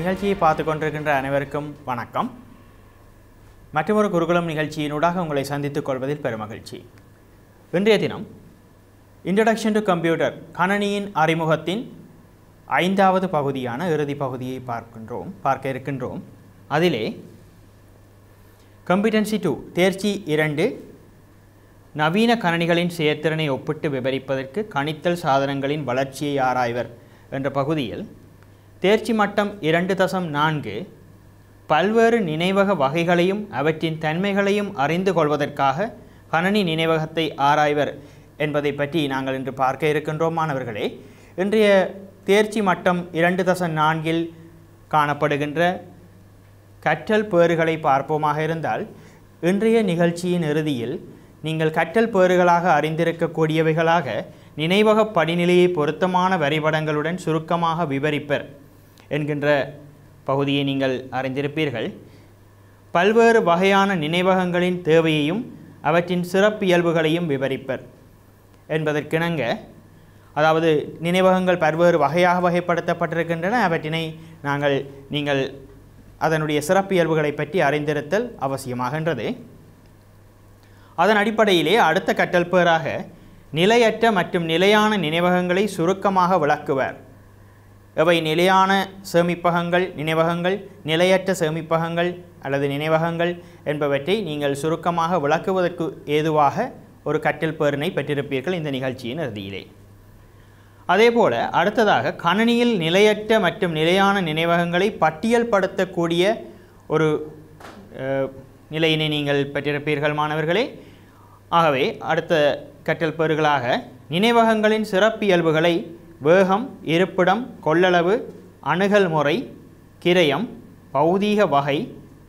நிகழ்ச்சியை பார்த்து கொண்டிருக்கின்ற அனைவருக்கும் வணக்கம் மற்றொரு குருகுலம் நிகழ்ச்சியினூடாக உங்களை சந்தித்துக் கொள்வதில் பெருமகிழ்ச்சி இன்றைய தினம் இன்ட்ரடக்ஷன் டு கம்ப்யூட்டர் கணனியின் அறிமுகத்தின் ஐந்தாவது பகுதியான இறுதி பகுதியை பார்க்கின்றோம் பார்க்க இருக்கின்றோம் அதிலே கம்பிடன்சி டூ தேர்ச்சி இரண்டு நவீன கணனிகளின் செயற்திறனை ஒப்பிட்டு விவரிப்பதற்கு கணித்தல் சாதனங்களின் வளர்ச்சியை ஆராய்வர் என்ற பகுதியில் தேர்ச்சி மட்டம் இரண்டு தசம் நான்கு பல்வேறு நினைவக வகைகளையும் அவற்றின் தன்மைகளையும் அறிந்து கொள்வதற்காக கணனி நினைவகத்தை ஆராய்வர் என்பதை பற்றி நாங்கள் இன்று பார்க்க இருக்கின்றோம் மாணவர்களே இன்றைய தேர்ச்சி மட்டம் இரண்டு தசம் நான்கில் காணப்படுகின்ற கற்றல் பேறுகளை பார்ப்போமாக இருந்தால் இன்றைய நிகழ்ச்சியின் இறுதியில் நீங்கள் கற்றல் பேறுகளாக அறிந்திருக்கக்கூடியவைகளாக நினைவக படிநிலையை பொருத்தமான வரைபடங்களுடன் சுருக்கமாக விவரிப்பர் என்கின்ற பகுதியை நீங்கள் அறிந்திருப்பீர்கள் பல்வேறு வகையான நினைவகங்களின் தேவையையும் அவற்றின் சிறப்பியல்புகளையும் விவரிப்பர் என்பதற்கிணங்க அதாவது நினைவகங்கள் பல்வேறு வகையாக வகைப்படுத்தப்பட்டிருக்கின்றன அவற்றினை நாங்கள் நீங்கள் அதனுடைய சிறப்பு இயல்புகளை பற்றி அறிந்திருத்தல் அவசியமாகின்றது அதன் அடிப்படையிலே அடுத்த கட்டல் பேராக நிலையற்ற மற்றும் நிலையான நினைவகங்களை சுருக்கமாக விளக்குவர் இவை நிலையான சேமிப்பகங்கள் நினைவகங்கள் நிலையற்ற சேமிப்பகங்கள் அல்லது நினைவகங்கள் என்பவற்றை நீங்கள் சுருக்கமாக விளக்குவதற்கு ஏதுவாக ஒரு கட்டில் பேரினை பெற்றிருப்பீர்கள் இந்த நிகழ்ச்சியின் இறுதியிலே அதேபோல அடுத்ததாக கணினியில் நிலையற்ற மற்றும் நிலையான நினைவகங்களை பட்டியல்படுத்தக்கூடிய ஒரு நிலையினை நீங்கள் பெற்றிருப்பீர்கள் மாணவர்களே ஆகவே அடுத்த கற்றல் பெறுகளாக நினைவகங்களின் சிறப்பியல்புகளை வேகம் இருப்பிடம் கொள்ளளவு அணுகல் முறை கிரயம் பௌதீக வகை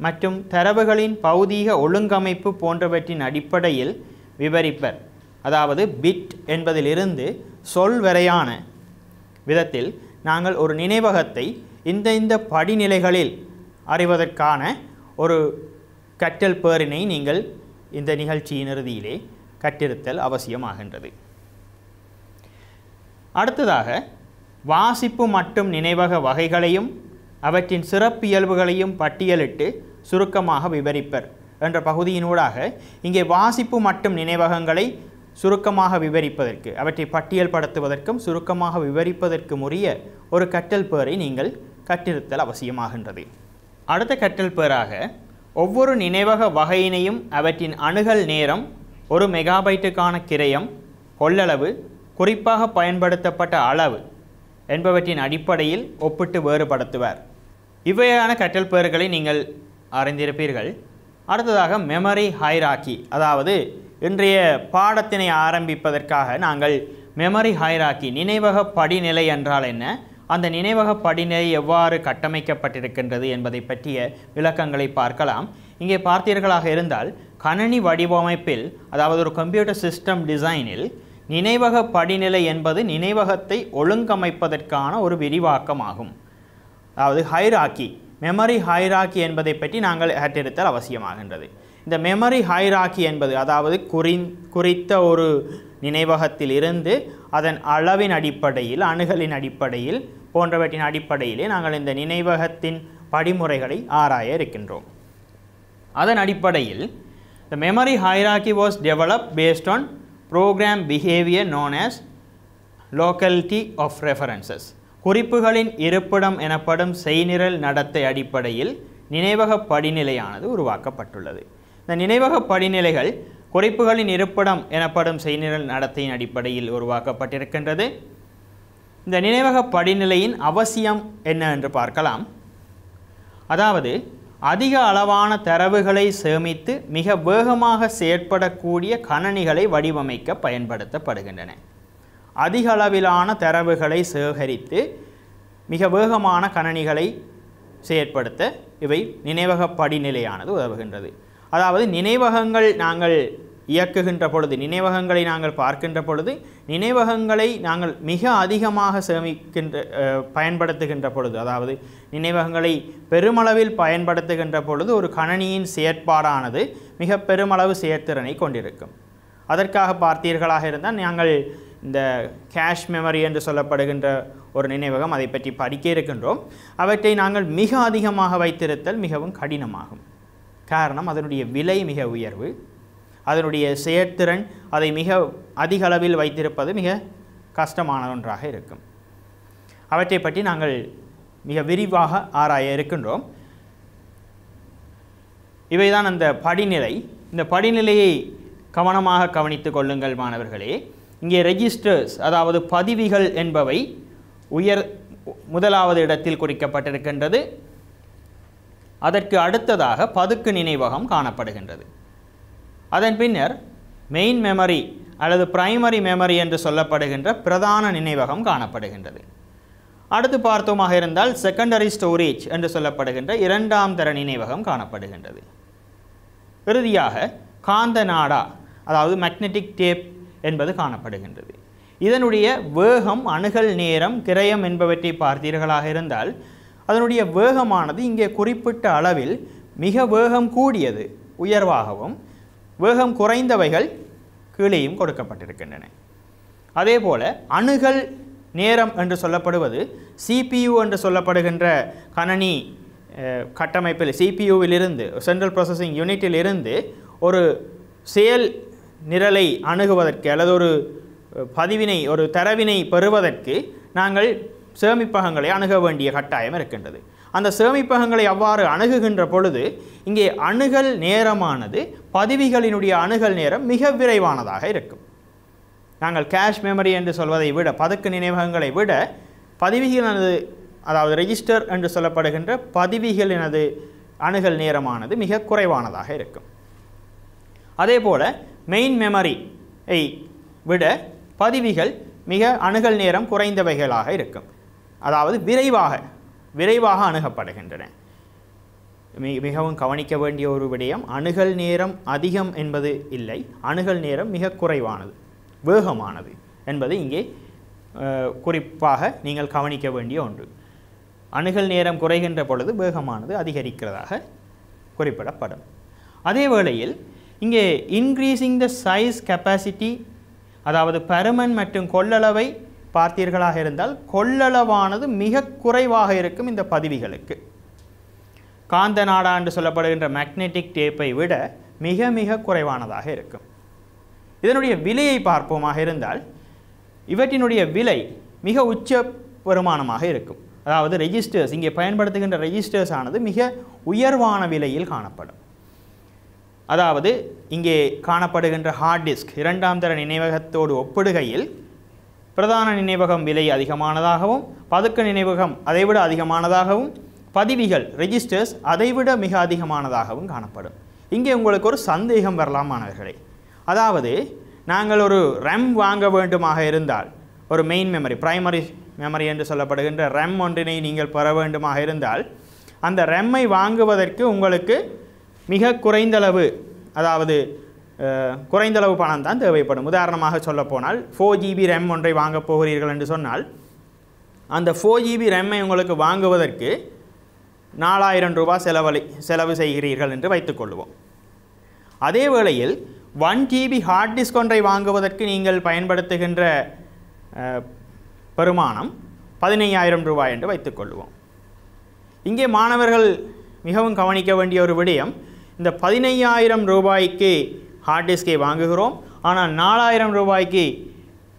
மற்றும் தரவுகளின் பௌதீக ஒழுங்கமைப்பு போன்றவற்றின் அடிப்படையில் விவரிப்பர் அதாவது பிட் என்பதிலிருந்து சொல் வரையான விதத்தில் நாங்கள் ஒரு நினைவகத்தை இந்த இந்த படிநிலைகளில் அறிவதற்கான ஒரு கற்றல் பேரினை நீங்கள் இந்த நிகழ்ச்சியின் இறுதியிலே கற்றிருத்தல் அவசியமாகின்றது அடுத்ததாக வாசிப்பு மட்டும் நினைவக வகைகளையும் அவற்றின் சிறப்பியல்புகளையும் பட்டியலிட்டு சுருக்கமாக விவரிப்பர் என்ற பகுதியினூடாக இங்கே வாசிப்பு மற்றும் நினைவகங்களை சுருக்கமாக விவரிப்பதற்கு அவற்றை பட்டியல் படுத்துவதற்கும் சுருக்கமாக விவரிப்பதற்கும் உரிய ஒரு கற்றல் பேரை நீங்கள் கற்றிருத்தல் அவசியமாகின்றது அடுத்த கற்றல் பேராக ஒவ்வொரு நினைவக வகையினையும் அவற்றின் அணுகல் நேரம் ஒரு மெகாபைட்டுக்கான கிரயம் கொள்ளளவு குறிப்பாக பயன்படுத்தப்பட்ட அளவு என்பவற்றின் அடிப்படையில் ஒப்பிட்டு வேறுபடுத்துவர் இவ்வையான கற்றல் பெயர்களை நீங்கள் அறிந்திருப்பீர்கள் அடுத்ததாக மெமரி ஹைராக்கி அதாவது இன்றைய பாடத்தினை ஆரம்பிப்பதற்காக நாங்கள் மெமரி ஹைராக்கி நினைவக படிநிலை என்றால் என்ன அந்த நினைவக படிநிலை எவ்வாறு கட்டமைக்கப்பட்டிருக்கின்றது என்பதை பற்றிய விளக்கங்களை பார்க்கலாம் இங்கே பார்த்தீர்களாக இருந்தால் கணினி வடிவமைப்பில் அதாவது ஒரு கம்ப்யூட்டர் சிஸ்டம் டிசைனில் நினைவக படிநிலை என்பது நினைவகத்தை ஒழுங்கமைப்பதற்கான ஒரு விரிவாக்கமாகும் அதாவது ஹைராக்கி மெமரி ஹைராக்கி என்பதை பற்றி நாங்கள் ஏற்றிருத்தல் அவசியமாகின்றது இந்த மெமரி ஹைராக்கி என்பது அதாவது குறி குறித்த ஒரு நினைவகத்தில் இருந்து அதன் அளவின் அடிப்படையில் அணுகலின் அடிப்படையில் போன்றவற்றின் அடிப்படையிலே நாங்கள் இந்த நினைவகத்தின் படிமுறைகளை ஆராய இருக்கின்றோம் அதன் அடிப்படையில் the memory hierarchy was develop based on program behaviour known as locality of references குறிப்புகளின் இருப்பிடம் எனப்படும் செய்நிரல் நடத்தை அடிப்படையில் நினைவக படிநிலையானது உருவாக்கப்பட்டுள்ளது இந்த நினைவக படிநிலைகள் குறிப்புகளின் இருப்பிடம் எனப்படும் செய்நிரல் நடத்தையின் அடிப்படையில் உருவாக்கப்பட்டிருக்கின்றது இந்த நினைவக படிநிலையின் அவசியம் என்ன என்று பார்க்கலாம் அதாவது அதிக அளவான தரவுகளை சேமித்து மிக வேகமாக செயற்படக்கூடிய கணனிகளை வடிவமைக்க பயன்படுத்தப்படுகின்றன அதிக அளவிலான தரவுகளை சேகரித்து மிக வேகமான கணனிகளை செயற்படுத்த இவை நினைவக படிநிலையானது உதவுகின்றது அதாவது நினைவகங்கள் நாங்கள் இயக்குகின்ற பொழுது நினைவகங்களை நாங்கள் பார்க்கின்ற பொழுது நினைவகங்களை நாங்கள் மிக அதிகமாக சேமிக்கின்ற பயன்படுத்துகின்ற பொழுது அதாவது நினைவகங்களை பெருமளவில் பயன்படுத்துகின்ற பொழுது ஒரு கணனியின் செயற்பாடானது மிக பெருமளவு செயற்திறனை கொண்டிருக்கும் அதற்காக பார்த்தீர்களாக இருந்தால் நாங்கள் இந்த கேஷ் மெமரி என்று சொல்லப்படுகின்ற ஒரு நினைவகம் அதை பற்றி படிக்க இருக்கின்றோம் அவற்றை நாங்கள் மிக அதிகமாக வைத்திருத்தல் மிகவும் கடினமாகும் காரணம் அதனுடைய விலை மிக உயர்வு அதனுடைய செயற்திறன் அதை மிக அதிக அளவில் வைத்திருப்பது மிக கஷ்டமான ஒன்றாக இருக்கும் அவற்றை பற்றி நாங்கள் மிக விரிவாக ஆராய இருக்கின்றோம் இவைதான் அந்த படிநிலை இந்த படிநிலையை கவனமாக கவனித்து கொள்ளுங்கள் மாணவர்களே இங்கே ரெஜிஸ்டர்ஸ் அதாவது பதிவிகள் என்பவை உயர் முதலாவது இடத்தில் குறிக்கப்பட்டிருக்கின்றது அதற்கு அடுத்ததாக பதுக்கு நினைவகம் காணப்படுகின்றது அதன் பின்னர் மெயின் மெமரி அல்லது பிரைமரி மெமரி என்று சொல்லப்படுகின்ற பிரதான நினைவகம் காணப்படுகின்றது அடுத்து பார்த்தோமாக இருந்தால் செகண்டரி ஸ்டோரேஜ் என்று சொல்லப்படுகின்ற இரண்டாம் தர நினைவகம் காணப்படுகின்றது இறுதியாக காந்த நாடா அதாவது மேக்னெட்டிக் டேப் என்பது காணப்படுகின்றது இதனுடைய வேகம் அணுகல் நேரம் கிரயம் என்பவற்றை பார்த்தீர்களாக இருந்தால் அதனுடைய வேகமானது இங்கே குறிப்பிட்ட அளவில் மிக வேகம் கூடியது உயர்வாகவும் வேகம் குறைந்தவைகள் கீழேயும் கொடுக்கப்பட்டிருக்கின்றன அதே போல் அணுகல் நேரம் என்று சொல்லப்படுவது சிபியு என்று சொல்லப்படுகின்ற கணனி கட்டமைப்பில் சிபியுவிலிருந்து சென்ட்ரல் ப்ராசஸிங் யூனிட்டிலிருந்து ஒரு செயல் நிரலை அணுகுவதற்கு அல்லது ஒரு பதிவினை ஒரு தரவினை பெறுவதற்கு நாங்கள் சேமிப்பகங்களை அணுக வேண்டிய கட்டாயம் இருக்கின்றது அந்த சேமிப்பகங்களை அவ்வாறு அணுகுகின்ற பொழுது இங்கே அணுகல் நேரமானது பதிவிகளினுடைய அணுகல் நேரம் மிக விரைவானதாக இருக்கும் நாங்கள் கேஷ் மெமரி என்று சொல்வதை விட பதக்க நினைவகங்களை விட பதிவுகளது அதாவது ரெஜிஸ்டர் என்று சொல்லப்படுகின்ற பதிவிகளினது அணுகல் நேரமானது மிக குறைவானதாக இருக்கும் அதே போல் மெயின் மெமரியை விட பதிவிகள் மிக அணுகல் நேரம் குறைந்தவைகளாக இருக்கும் அதாவது விரைவாக விரைவாக அணுகப்படுகின்றன மிகவும் கவனிக்க வேண்டிய ஒரு விடயம் அணுகல் நேரம் அதிகம் என்பது இல்லை அணுகல் நேரம் மிக குறைவானது வேகமானது என்பது இங்கே குறிப்பாக நீங்கள் கவனிக்க வேண்டிய ஒன்று அணுகல் நேரம் குறைகின்ற பொழுது வேகமானது அதிகரிக்கிறதாக குறிப்பிடப்படும் அதே வேளையில் இங்கே இன்க்ரீஸிங் த சைஸ் கெப்பாசிட்டி அதாவது பருமன் மற்றும் கொள்ளளவை பார்த்தீர்களாக இருந்தால் கொள்ளளவானது மிக குறைவாக இருக்கும் இந்த பதிவிகளுக்கு காந்த நாடா என்று சொல்லப்படுகின்ற மேக்னெட்டிக் டேப்பை விட மிக மிக குறைவானதாக இருக்கும் இதனுடைய விலையை பார்ப்போமாக இருந்தால் இவற்றினுடைய விலை மிக உச்ச வருமானமாக இருக்கும் அதாவது ரெஜிஸ்டர்ஸ் இங்கே பயன்படுத்துகின்ற ரெஜிஸ்டர்ஸ் ஆனது மிக உயர்வான விலையில் காணப்படும் அதாவது இங்கே காணப்படுகின்ற ஹார்ட் டிஸ்க் இரண்டாம் தர நினைவகத்தோடு ஒப்பிடுகையில் பிரதான நினைவகம் விலை அதிகமானதாகவும் பதுக்க நினைவகம் அதைவிட அதிகமானதாகவும் பதிவிகள் ரெஜிஸ்டர்ஸ் அதைவிட மிக அதிகமானதாகவும் காணப்படும் இங்கே உங்களுக்கு ஒரு சந்தேகம் வரலாம் மாணவர்களே அதாவது நாங்கள் ஒரு ரெம் வாங்க வேண்டுமாக இருந்தால் ஒரு மெயின் மெமரி பிரைமரி மெமரி என்று சொல்லப்படுகின்ற ரெம் ஒன்றினை நீங்கள் பெற வேண்டுமாக இருந்தால் அந்த ரெம்மை வாங்குவதற்கு உங்களுக்கு மிக குறைந்தளவு அதாவது குறைந்தளவு பணம் தான் தேவைப்படும் உதாரணமாக சொல்லப்போனால் ஃபோர் ஜிபி ரேம் ஒன்றை வாங்கப் போகிறீர்கள் என்று சொன்னால் அந்த ஃபோர் ஜிபி ரேம்மை உங்களுக்கு வாங்குவதற்கு நாலாயிரம் ரூபாய் செலவழி செலவு செய்கிறீர்கள் என்று வைத்துக்கொள்வோம் அதே வேளையில் ஒன் ஜிபி ஹார்ட் டிஸ்க் ஒன்றை வாங்குவதற்கு நீங்கள் பயன்படுத்துகின்ற பெருமானம் பதினையாயிரம் ரூபாய் என்று வைத்துக்கொள்வோம் இங்கே மாணவர்கள் மிகவும் கவனிக்க வேண்டிய ஒரு விடயம் இந்த பதினையாயிரம் ரூபாய்க்கு ஹார்ட் டிஸ்கை வாங்குகிறோம் ஆனால் நாலாயிரம் ரூபாய்க்கு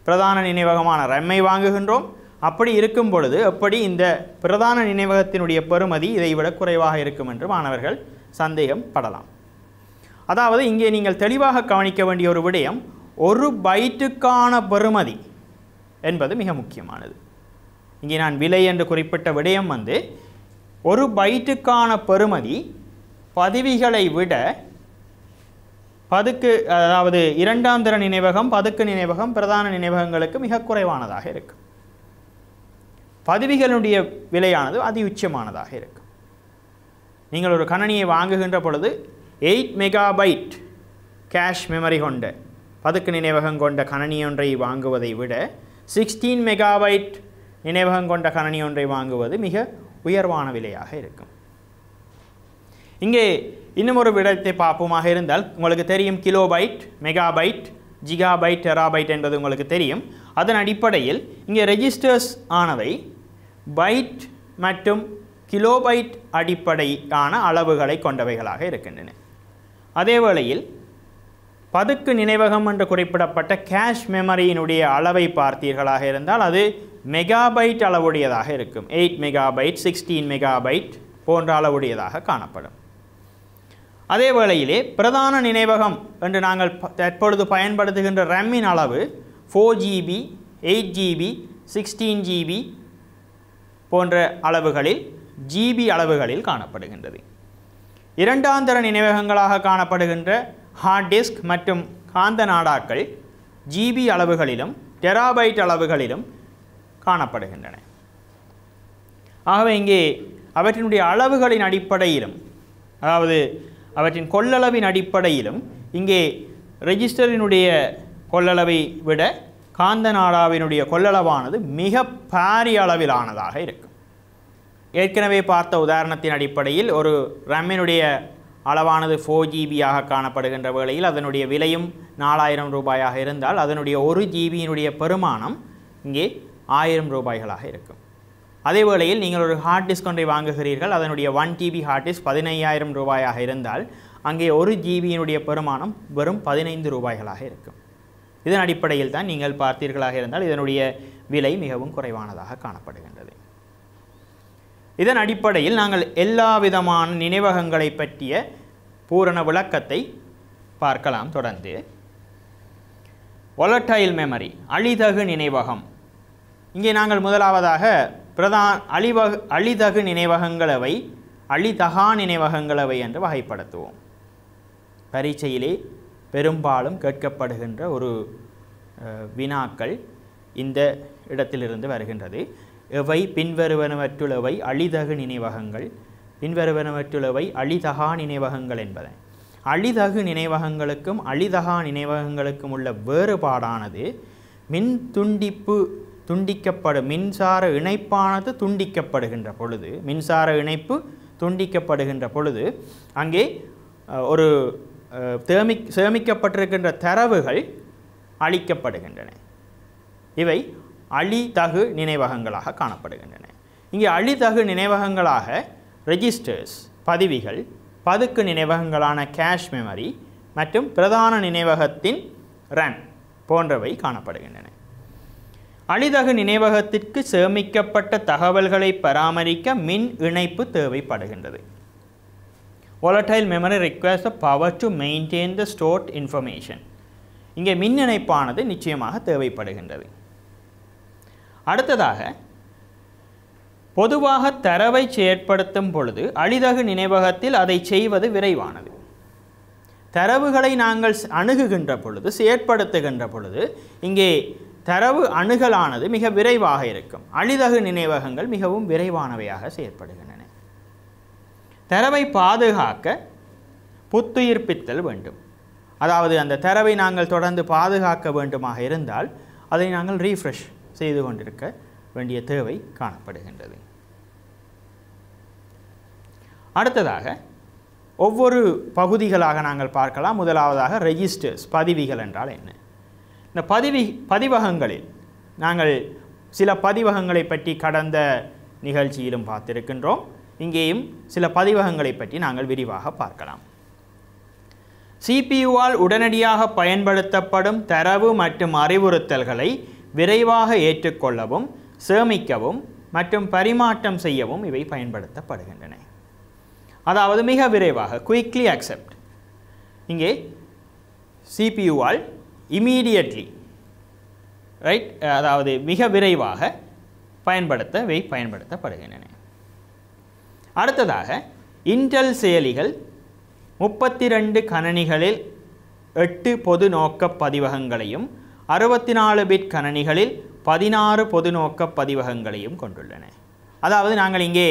பிரதான நினைவகமான ரம்மை வாங்குகின்றோம் அப்படி இருக்கும் பொழுது எப்படி இந்த பிரதான நினைவகத்தினுடைய பெறுமதி இதைவிட குறைவாக இருக்கும் என்று மாணவர்கள் சந்தேகம் படலாம் அதாவது இங்கே நீங்கள் தெளிவாக கவனிக்க வேண்டிய ஒரு விடயம் ஒரு பைட்டுக்கான பெறுமதி என்பது மிக முக்கியமானது இங்கே நான் விலை என்று குறிப்பிட்ட விடயம் வந்து ஒரு பைட்டுக்கான பெறுமதி பதிவிகளை விட பதுக்கு அதாவது இரண்டாம் தர நினைவகம் பதுக்கு நினைவகம் பிரதான நினைவகங்களுக்கு மிக குறைவானதாக இருக்கும் பதவிகளுடைய விலையானது அதி உச்சமானதாக இருக்கும் நீங்கள் ஒரு கணனியை வாங்குகின்ற பொழுது எயிட் மெகாபைட் கேஷ் மெமரி கொண்ட பதுக்கு நினைவகம் கொண்ட கணனி ஒன்றை வாங்குவதை விட சிக்ஸ்டீன் மெகாபைட் நினைவகம் கொண்ட கணனி ஒன்றை வாங்குவது மிக உயர்வான விலையாக இருக்கும் இங்கே இன்னும் ஒரு விடத்தை பார்ப்போமாக இருந்தால் உங்களுக்கு தெரியும் கிலோபைட் மெகாபைட் ஜிகாபைட் டெராபைட் என்பது உங்களுக்கு தெரியும் அதன் அடிப்படையில் இங்கே ரெஜிஸ்டர்ஸ் ஆனவை பைட் மற்றும் கிலோபைட் அடிப்படையான அளவுகளை கொண்டவைகளாக இருக்கின்றன அதே வேளையில் பதுக்கு நினைவகம் என்று குறிப்பிடப்பட்ட கேஷ் மெமரியினுடைய அளவை பார்த்தீர்களாக இருந்தால் அது மெகாபைட் அளவுடையதாக இருக்கும் எயிட் மெகாபைட் சிக்ஸ்டீன் மெகாபைட் போன்ற அளவுடையதாக காணப்படும் அதே வேளையிலே பிரதான நினைவகம் என்று நாங்கள் தற்பொழுது பயன்படுத்துகின்ற ரேமின் அளவு four GB eight GB sixteen GB போன்ற அளவுகளில் ஜிபி அளவுகளில் காணப்படுகின்றது இரண்டாந்தர நினைவகங்களாக காணப்படுகின்ற ஹார்ட் டிஸ்க் மற்றும் காந்த நாடாக்கள் ஜிபி அளவுகளிலும் டெராபைட் அளவுகளிலும் காணப்படுகின்றன ஆகவே இங்கே அவற்றினுடைய அளவுகளின் அடிப்படையிலும் அதாவது அவற்றின் கொள்ளளவின் அடிப்படையிலும் இங்கே ரெஜிஸ்டரினுடைய கொள்ளளவை விட காந்த நாடாவினுடைய கொள்ளளவானது மிக பாரிய அளவிலானதாக இருக்கும் ஏற்கனவே பார்த்த உதாரணத்தின் அடிப்படையில் ஒரு ரம்மினுடைய அளவானது ஃபோர் ஜிபியாக காணப்படுகின்ற வேளையில் அதனுடைய விலையும் நாலாயிரம் ரூபாயாக இருந்தால் அதனுடைய ஒரு ஜிபியினுடைய பெருமானம் இங்கே ஆயிரம் ரூபாய்களாக இருக்கும் அதே வேளையில் நீங்கள் ஒரு ஹார்ட் டிஸ்க் ஒன்றை வாங்குகிறீர்கள் அதனுடைய ஒன் டிபி ஹார்ட் டிஸ்க் பதினையாயிரம் ரூபாயாக இருந்தால் அங்கே ஒரு ஜிபியினுடைய பெருமானம் வெறும் பதினைந்து ரூபாய்களாக இருக்கும் இதன் அடிப்படையில் தான் நீங்கள் பார்த்தீர்களாக இருந்தால் இதனுடைய விலை மிகவும் குறைவானதாக காணப்படுகின்றது இதன் அடிப்படையில் நாங்கள் எல்லா விதமான நினைவகங்களை பற்றிய பூரண விளக்கத்தை பார்க்கலாம் தொடர்ந்து ஒலட்டைல் மெமரி அழிதகு நினைவகம் இங்கே நாங்கள் முதலாவதாக பிரதான் அழிவக அழிதகு நினைவகங்களவை அழிதகா நினைவகங்களவை என்று வகைப்படுத்துவோம் பரீட்சையிலே பெரும்பாலும் கேட்கப்படுகின்ற ஒரு வினாக்கள் இந்த இடத்திலிருந்து வருகின்றது எவை பின்வருவனவற்றுள்ளவை அழிதகு நினைவகங்கள் பின்வருவனவற்றுள்ளவை அழிதகா நினைவகங்கள் என்பதை அழிதகு நினைவகங்களுக்கும் அழிதகா நினைவகங்களுக்கும் உள்ள வேறுபாடானது மின் துண்டிப்பு துண்டிக்கப்படும் மின்சார இணைப்பானது துண்டிக்கப்படுகின்ற பொழுது மின்சார இணைப்பு துண்டிக்கப்படுகின்ற பொழுது அங்கே ஒரு தேமி சேமிக்கப்பட்டிருக்கின்ற தரவுகள் அழிக்கப்படுகின்றன இவை அழிதகு நினைவகங்களாக காணப்படுகின்றன இங்கே அழிதகு நினைவகங்களாக ரெஜிஸ்டர்ஸ் பதிவிகள் பதுக்கு நினைவகங்களான கேஷ் மெமரி மற்றும் பிரதான நினைவகத்தின் ரன் போன்றவை காணப்படுகின்றன அழிதகு நினைவகத்திற்கு சேமிக்கப்பட்ட தகவல்களை பராமரிக்க மின் இணைப்பு தேவைப்படுகின்றது volatile memory requires a power to maintain the stored information இங்கே மின் இணைப்பானது நிச்சயமாக தேவைப்படுகின்றது அடுத்ததாக பொதுவாக தரவை செயற்படுத்தும் பொழுது அழிதகு நினைவகத்தில் அதை செய்வது விரைவானது தரவுகளை நாங்கள் அணுகுகின்ற பொழுது செயற்படுத்துகின்ற பொழுது இங்கே தரவு அணுகலானது மிக விரைவாக இருக்கும் அழிதகு நினைவகங்கள் மிகவும் விரைவானவையாக செயற்படுகின்றன தரவை பாதுகாக்க புத்துயிர்ப்பித்தல் வேண்டும் அதாவது அந்த தரவை நாங்கள் தொடர்ந்து பாதுகாக்க வேண்டுமாக இருந்தால் அதை நாங்கள் ரீஃப்ரெஷ் செய்து கொண்டிருக்க வேண்டிய தேவை காணப்படுகின்றது அடுத்ததாக ஒவ்வொரு பகுதிகளாக நாங்கள் பார்க்கலாம் முதலாவதாக ரெஜிஸ்டர்ஸ் பதிவிகள் என்றால் என்ன இந்த பதிவி பதிவகங்களில் நாங்கள் சில பதிவகங்களை பற்றி கடந்த நிகழ்ச்சியிலும் பார்த்திருக்கின்றோம் இங்கேயும் சில பதிவகங்களை பற்றி நாங்கள் விரிவாக பார்க்கலாம் சிபியுவால் உடனடியாக பயன்படுத்தப்படும் தரவு மற்றும் அறிவுறுத்தல்களை விரைவாக ஏற்றுக்கொள்ளவும் சேமிக்கவும் மற்றும் பரிமாற்றம் செய்யவும் இவை பயன்படுத்தப்படுகின்றன அதாவது மிக விரைவாக குயிக்லி அக்செப்ட் இங்கே சிபியுவால் இமீடியட்லி ரைட் அதாவது மிக விரைவாக பயன்படுத்தவை பயன்படுத்தப்படுகின்றன அடுத்ததாக இன்டெல் செயலிகள் முப்பத்தி ரெண்டு கணனிகளில் எட்டு பொது நோக்க பதிவகங்களையும் அறுபத்தி நாலு பிட் கணனிகளில் பதினாறு பொது நோக்க பதிவகங்களையும் கொண்டுள்ளன அதாவது நாங்கள் இங்கே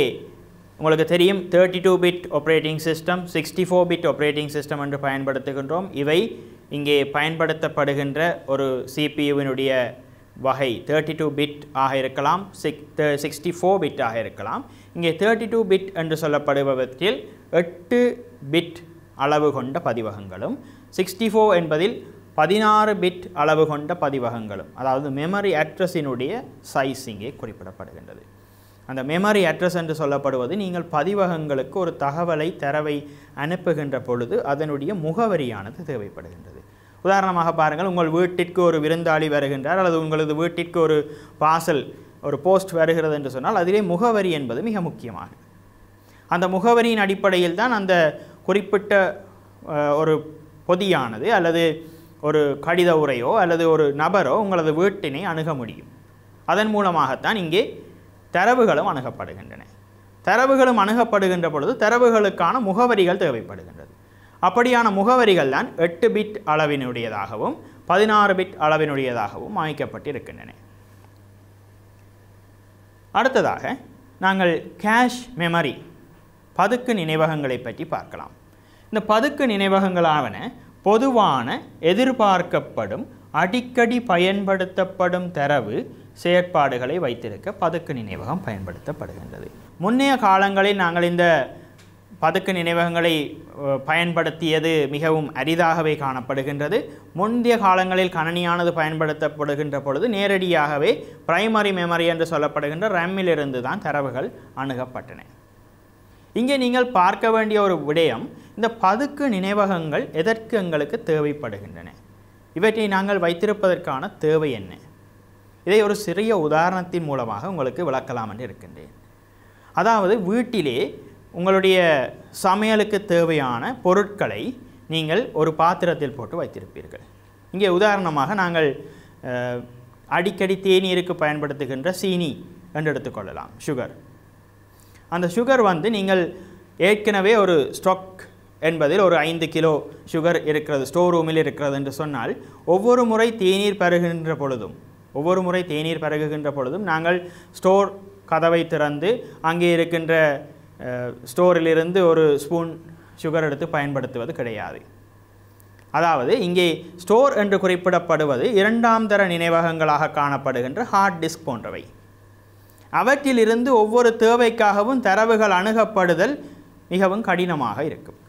உங்களுக்கு தெரியும் thirty two bit operating system sixty four bit operating system என்று பயன்படுத்துகின்றோம் இவை இங்கே பயன்படுத்தப்படுகின்ற ஒரு சிபியுவினுடைய வகை தேர்ட்டி டூ பிட் ஆக இருக்கலாம் சிக் சிக்ஸ்டி ஃபோர் பிட் ஆக இருக்கலாம் இங்கே தேர்ட்டி டூ பிட் என்று சொல்லப்படுபவற்றில் எட்டு பிட் அளவு கொண்ட பதிவகங்களும் சிக்ஸ்டி ஃபோர் என்பதில் பதினாறு பிட் அளவு கொண்ட பதிவகங்களும் அதாவது மெமரி அட்ரஸினுடைய சைஸ் இங்கே குறிப்பிடப்படுகின்றது அந்த மெமரி அட்ரஸ் என்று சொல்லப்படுவது நீங்கள் பதிவகங்களுக்கு ஒரு தகவலை தரவை அனுப்புகின்ற பொழுது அதனுடைய முகவரியானது தேவைப்படுகின்றது உதாரணமாக பாருங்கள் உங்கள் வீட்டிற்கு ஒரு விருந்தாளி வருகின்றார் அல்லது உங்களது வீட்டிற்கு ஒரு பாசல் ஒரு போஸ்ட் வருகிறது என்று சொன்னால் அதிலே முகவரி என்பது மிக முக்கியமானது அந்த முகவரியின் அடிப்படையில் தான் அந்த குறிப்பிட்ட ஒரு பொதியானது அல்லது ஒரு கடித உரையோ அல்லது ஒரு நபரோ உங்களது வீட்டினை அணுக முடியும் அதன் மூலமாகத்தான் இங்கே தரவுகளும் அணுகப்படுகின்றன தரவுகளும் அணுகப்படுகின்ற பொழுது தரவுகளுக்கான முகவரிகள் தேவைப்படுகின்றது அப்படியான முகவரிகள் தான் எட்டு பிட் அளவினுடையதாகவும் பதினாறு பிட் அளவினுடையதாகவும் அமைக்கப்பட்டிருக்கின்றன அடுத்ததாக நாங்கள் கேஷ் மெமரி பதுக்கு நினைவகங்களை பற்றி பார்க்கலாம் இந்த பதுக்கு நினைவகங்களாவன பொதுவான எதிர்பார்க்கப்படும் அடிக்கடி பயன்படுத்தப்படும் தரவு செயற்பாடுகளை வைத்திருக்க பதுக்கு நினைவகம் பயன்படுத்தப்படுகின்றது முன்னைய காலங்களில் நாங்கள் இந்த பதுக்கு நினைவகங்களை பயன்படுத்தியது மிகவும் அரிதாகவே காணப்படுகின்றது முந்தைய காலங்களில் கணனியானது பயன்படுத்தப்படுகின்ற பொழுது நேரடியாகவே பிரைமரி மெமரி என்று சொல்லப்படுகின்ற ரேம்மிலிருந்து தான் தரவுகள் அணுகப்பட்டன இங்கே நீங்கள் பார்க்க வேண்டிய ஒரு விடயம் இந்த பதுக்கு நினைவகங்கள் எதற்கு எங்களுக்கு தேவைப்படுகின்றன இவற்றை நாங்கள் வைத்திருப்பதற்கான தேவை என்ன இதை ஒரு சிறிய உதாரணத்தின் மூலமாக உங்களுக்கு விளக்கலாம் என்று இருக்கின்றேன் அதாவது வீட்டிலே உங்களுடைய சமையலுக்கு தேவையான பொருட்களை நீங்கள் ஒரு பாத்திரத்தில் போட்டு வைத்திருப்பீர்கள் இங்கே உதாரணமாக நாங்கள் அடிக்கடி தேநீருக்கு பயன்படுத்துகின்ற சீனி என்று எடுத்துக்கொள்ளலாம் சுகர் அந்த சுகர் வந்து நீங்கள் ஏற்கனவே ஒரு ஸ்டாக் என்பதில் ஒரு ஐந்து கிலோ சுகர் இருக்கிறது ஸ்டோர் ரூமில் இருக்கிறது என்று சொன்னால் ஒவ்வொரு முறை தேநீர் பருகின்ற பொழுதும் ஒவ்வொரு முறை தேநீர் பருகுகின்ற பொழுதும் நாங்கள் ஸ்டோர் கதவை திறந்து அங்கே இருக்கின்ற ஸ்டோரிலிருந்து ஒரு ஸ்பூன் சுகர் எடுத்து பயன்படுத்துவது கிடையாது அதாவது இங்கே ஸ்டோர் என்று குறிப்பிடப்படுவது இரண்டாம் தர நினைவகங்களாக காணப்படுகின்ற ஹார்ட் டிஸ்க் போன்றவை அவற்றிலிருந்து ஒவ்வொரு தேவைக்காகவும் தரவுகள் அணுகப்படுதல் மிகவும் கடினமாக இருக்கும்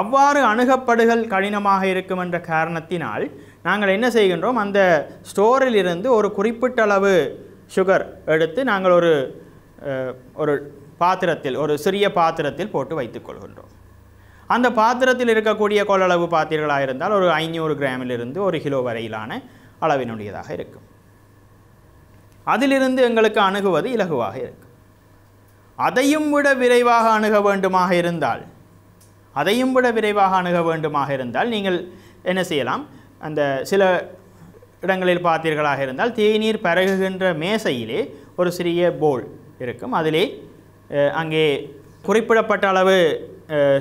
அவ்வாறு அணுகப்படுதல் கடினமாக இருக்கும் என்ற காரணத்தினால் நாங்கள் என்ன செய்கின்றோம் அந்த ஸ்டோரிலிருந்து ஒரு குறிப்பிட்ட அளவு சுகர் எடுத்து நாங்கள் ஒரு ஒரு பாத்திரத்தில் ஒரு சிறிய பாத்திரத்தில் போட்டு வைத்துக்கொள்கின்றோம் அந்த பாத்திரத்தில் இருக்கக்கூடிய கொள்ளளவு பாத்திரங்களாக இருந்தால் ஒரு ஐநூறு கிராமிலிருந்து ஒரு கிலோ வரையிலான அளவினுடையதாக இருக்கும் அதிலிருந்து எங்களுக்கு அணுகுவது இலகுவாக இருக்கும் அதையும் விட விரைவாக அணுக வேண்டுமாக இருந்தால் அதையும் விட விரைவாக அணுக வேண்டுமாக இருந்தால் நீங்கள் என்ன செய்யலாம் அந்த சில இடங்களில் பார்த்தீர்களாக இருந்தால் தேநீர் பரகுகின்ற மேசையிலே ஒரு சிறிய போல் இருக்கும் அதிலே அங்கே குறிப்பிடப்பட்ட அளவு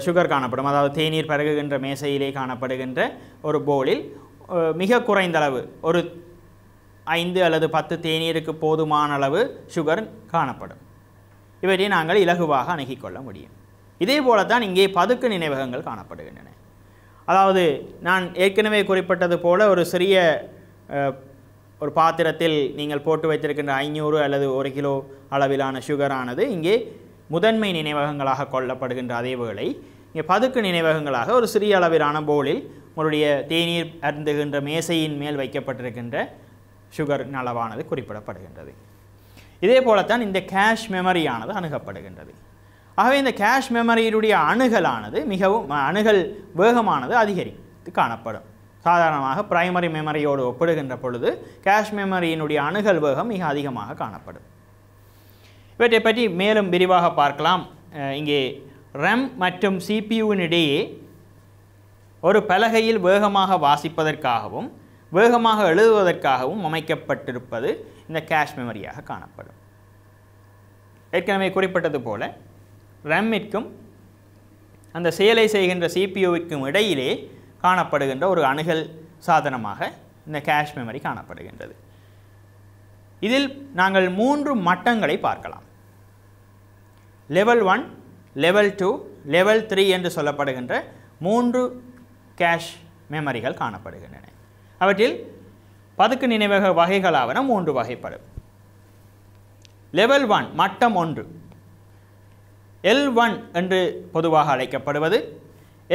சுகர் காணப்படும் அதாவது தேநீர் பரகுகின்ற மேசையிலே காணப்படுகின்ற ஒரு போலில் மிக குறைந்த அளவு ஒரு ஐந்து அல்லது பத்து தேநீருக்கு போதுமான அளவு சுகர் காணப்படும் இவற்றை நாங்கள் இலகுவாக அணுகிக்கொள்ள முடியும் இதே போல தான் இங்கே பதுக்கு நினைவகங்கள் காணப்படுகின்றன அதாவது நான் ஏற்கனவே குறிப்பிட்டது போல் ஒரு சிறிய ஒரு பாத்திரத்தில் நீங்கள் போட்டு வைத்திருக்கின்ற ஐநூறு அல்லது ஒரு கிலோ அளவிலான சுகரானது இங்கே முதன்மை நினைவகங்களாக கொள்ளப்படுகின்ற அதே இங்கே பதுக்கு நினைவகங்களாக ஒரு சிறிய அளவிலான போலில் உங்களுடைய தேநீர் அருந்துகின்ற மேசையின் மேல் வைக்கப்பட்டிருக்கின்ற சுகர் அளவானது குறிப்பிடப்படுகின்றது இதே போலத்தான் இந்த கேஷ் மெமரியானது அணுகப்படுகின்றது ஆகவே இந்த கேஷ் மெமரியினுடைய அணுகலானது மிகவும் அணுகல் வேகமானது அதிகரித்து காணப்படும் சாதாரணமாக பிரைமரி மெமரியோடு ஒப்பிடுகின்ற பொழுது கேஷ் மெமரியினுடைய அணுகல் வேகம் மிக அதிகமாக காணப்படும் இவற்றை பற்றி மேலும் விரிவாக பார்க்கலாம் இங்கே ரெம் மற்றும் சிபியூவின் இடையே ஒரு பலகையில் வேகமாக வாசிப்பதற்காகவும் வேகமாக எழுதுவதற்காகவும் அமைக்கப்பட்டிருப்பது இந்த கேஷ் மெமரியாக காணப்படும் ஏற்கனவே குறிப்பிட்டது போல ரம்மிற்கும் அந்த செயலை செய்கின்ற சிபியூவிற்கும் இடையிலே காணப்படுகின்ற ஒரு அணுகல் சாதனமாக இந்த கேஷ் மெமரி காணப்படுகின்றது இதில் நாங்கள் மூன்று மட்டங்களை பார்க்கலாம் level one level two level three என்று சொல்லப்படுகின்ற மூன்று கேஷ் மெமரிகள் காணப்படுகின்றன அவற்றில் பதுக்கு நினைவக வகைகளாவன மூன்று வகைப்படும் லெவல் ஒன் மட்டம் ஒன்று எல் ஒன் என்று பொதுவாக அழைக்கப்படுவது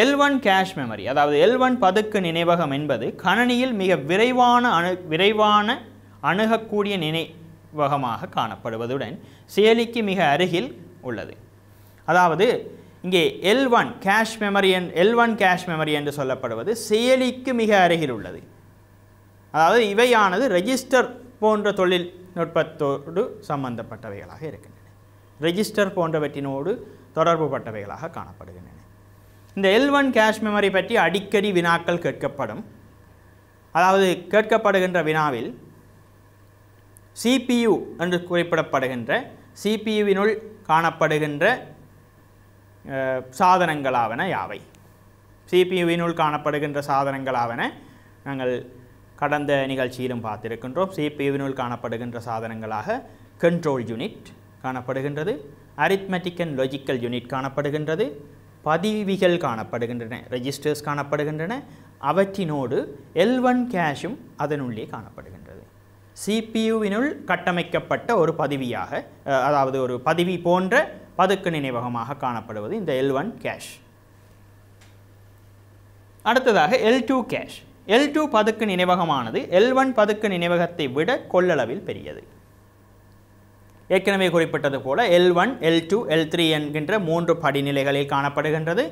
எல் ஒன் கேஷ் மெமரி அதாவது எல் ஒன் பதுக்கு நினைவகம் என்பது கணனியில் மிக விரைவான அணு விரைவான அணுகக்கூடிய நினைவகமாக காணப்படுவதுடன் செயலிக்கு மிக அருகில் உள்ளது அதாவது இங்கே எல் ஒன் கேஷ் மெமரி என் எல் ஒன் கேஷ் மெமரி என்று சொல்லப்படுவது செயலிக்கு மிக அருகில் உள்ளது அதாவது இவையானது ரெஜிஸ்டர் போன்ற தொழில்நுட்பத்தோடு சம்பந்தப்பட்டவைகளாக இருக்கின்றன ரெஜிஸ்டர் போன்றவற்றினோடு தொடர்புபட்டவைகளாக காணப்படுகின்றன இந்த எல் ஒன் கேஷ் மெமரி பற்றி அடிக்கடி வினாக்கள் கேட்கப்படும் அதாவது கேட்கப்படுகின்ற வினாவில் சிபியு என்று குறிப்பிடப்படுகின்ற சிபியுவினுள் காணப்படுகின்ற சாதனங்களாவன யாவை சிபியுவினுள் காணப்படுகின்ற சாதனங்களாவன நாங்கள் கடந்த நிகழ்ச்சியிலும் பார்த்திருக்கின்றோம் சிபியுவினுள் காணப்படுகின்ற சாதனங்களாக கண்ட்ரோல் யூனிட் காணப்படுகின்றது அரித்மெட்டிக் அண்ட் லொஜிக்கல் யூனிட் காணப்படுகின்றது பதிவிகள் காணப்படுகின்றன ரெஜிஸ்டர்ஸ் காணப்படுகின்றன அவற்றினோடு எல் ஒன் கேஷும் அதனுள்ளே காணப்படுகின்றது சிபியுவினுள் கட்டமைக்கப்பட்ட ஒரு பதவியாக அதாவது ஒரு பதவி போன்ற பதுக்கு நினைவகமாக காணப்படுவது இந்த எல் ஒன் கேஷ் அடுத்ததாக L two cache L two பதுக்கு நினைவகமானது எல் ஒன் பதுக்கு நினைவகத்தை விட கொள்ளளவில் பெரியது ஏற்கனவே குறிப்பிட்டது போல L one L two L three என்கின்ற மூன்று படிநிலைகளில் காணப்படுகின்றது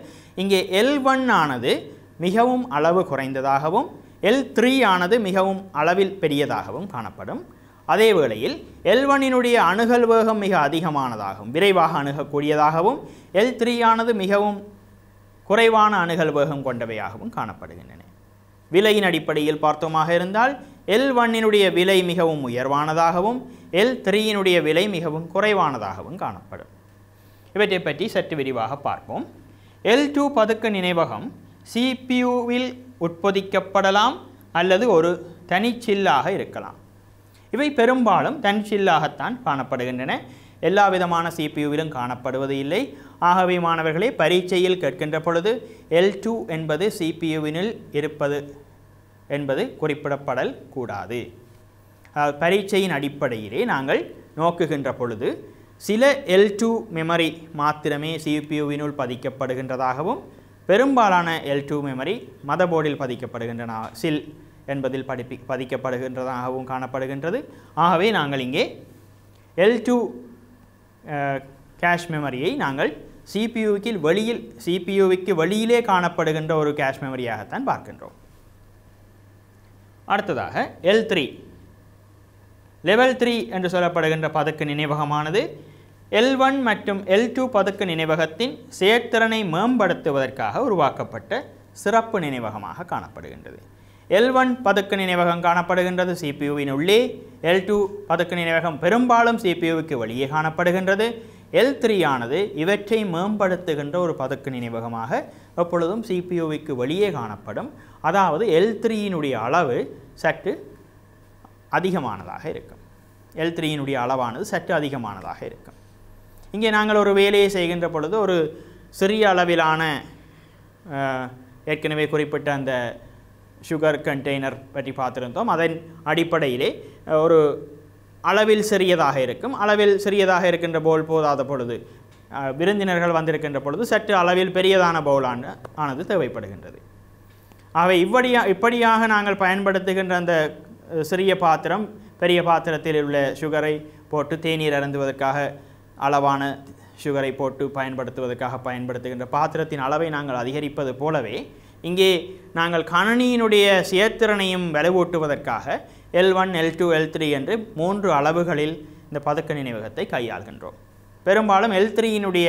இங்கே எல் ஒன் ஆனது மிகவும் அளவு குறைந்ததாகவும் எல் த்ரீ ஆனது மிகவும் அளவில் பெரியதாகவும் காணப்படும் அதே வேளையில் எல் ஒன்னினுடைய அணுகல் வேகம் மிக அதிகமானதாகவும் விரைவாக அணுகக்கூடியதாகவும் எல் த்ரீ ஆனது மிகவும் குறைவான அணுகல் வேகம் கொண்டவையாகவும் காணப்படுகின்றன விலையின் அடிப்படையில் பார்த்தோமாக இருந்தால் எல் ஒன்னினுடைய விலை மிகவும் உயர்வானதாகவும் எல் த்ரீயினுடைய விலை மிகவும் குறைவானதாகவும் காணப்படும் இவற்றை பற்றி சற்று விரிவாக பார்ப்போம் எல் டூ பதுக்க நினைவகம் சிபியூவில் உட்பொதிக்கப்படலாம் அல்லது ஒரு தனிச்சில்லாக இருக்கலாம் இவை பெரும்பாலும் தனிச்சில்லாகத்தான் காணப்படுகின்றன எல்லா விதமான சிபியூவிலும் காணப்படுவது இல்லை ஆகவே மாணவர்களே பரீட்சையில் கேட்கின்ற பொழுது எல் டூ என்பது சிபியுவினில் இருப்பது என்பது குறிப்பிடப்படல் கூடாது பரீட்சையின் அடிப்படையிலே நாங்கள் நோக்குகின்ற பொழுது சில எல் டூ மெமரி மாத்திரமே சிபியுவினுள் பதிக்கப்படுகின்றதாகவும் பெரும்பாலான எல் டூ மெமரி மதபோர்டில் பதிக்கப்படுகின்றன சில் என்பதில் படிப்பி பதிக்கப்படுகின்றதாகவும் காணப்படுகின்றது ஆகவே நாங்கள் இங்கே எல் டூ கேஷ் மெமரியை நாங்கள் சிபியூவுக்கு வெளியில் சிபியூவுக்கு வெளியிலே காணப்படுகின்ற ஒரு கேஷ் மெமரியாகத்தான் பார்க்கின்றோம் அடுத்ததாக எல் த்ரீ லெவல் த்ரீ என்று சொல்லப்படுகின்ற பதக்க நினைவகமானது எல் ஒன் மற்றும் எல் டூ பதக்க நினைவகத்தின் செயற்திறனை மேம்படுத்துவதற்காக உருவாக்கப்பட்ட சிறப்பு நினைவகமாக காணப்படுகின்றது எல் ஒன் பதுக்க நினைவகம் காணப்படுகின்றது சிபியுவின் உள்ளே எல் டூ பதுக்க நினைவகம் பெரும்பாலும் சிபியுவுக்கு வெளியே காணப்படுகின்றது எல் ஆனது இவற்றை மேம்படுத்துகின்ற ஒரு பதக்கு நினைவகமாக எப்பொழுதும் சிபிஓவிக்கு வெளியே காணப்படும் அதாவது எல் த்ரீயினுடைய அளவு சற்று அதிகமானதாக இருக்கும் எல் த்ரீயினுடைய அளவானது சற்று அதிகமானதாக இருக்கும் இங்கே நாங்கள் ஒரு வேலையை செய்கின்ற பொழுது ஒரு சிறிய அளவிலான ஏற்கனவே குறிப்பிட்ட அந்த சுகர் கண்டெய்னர் பற்றி பார்த்துருந்தோம் அதன் அடிப்படையிலே ஒரு அளவில் சிறியதாக இருக்கும் அளவில் சிறியதாக இருக்கின்ற பவுல் போதாத பொழுது விருந்தினர்கள் வந்திருக்கின்ற பொழுது சற்று அளவில் பெரியதான பவுலான ஆனது தேவைப்படுகின்றது அவை இவ்வடியா இப்படியாக நாங்கள் பயன்படுத்துகின்ற அந்த சிறிய பாத்திரம் பெரிய பாத்திரத்தில் உள்ள சுகரை போட்டு தேநீர் அருந்துவதற்காக அளவான சுகரை போட்டு பயன்படுத்துவதற்காக பயன்படுத்துகின்ற பாத்திரத்தின் அளவை நாங்கள் அதிகரிப்பது போலவே இங்கே நாங்கள் கணனியினுடைய சேத்திறனையும் வலுவூட்டுவதற்காக L one L two L three என்று மூன்று அளவுகளில் இந்த பதக்க நினைவகத்தை கையாள்கின்றோம் பெரும்பாலும் எல் த்ரீயினுடைய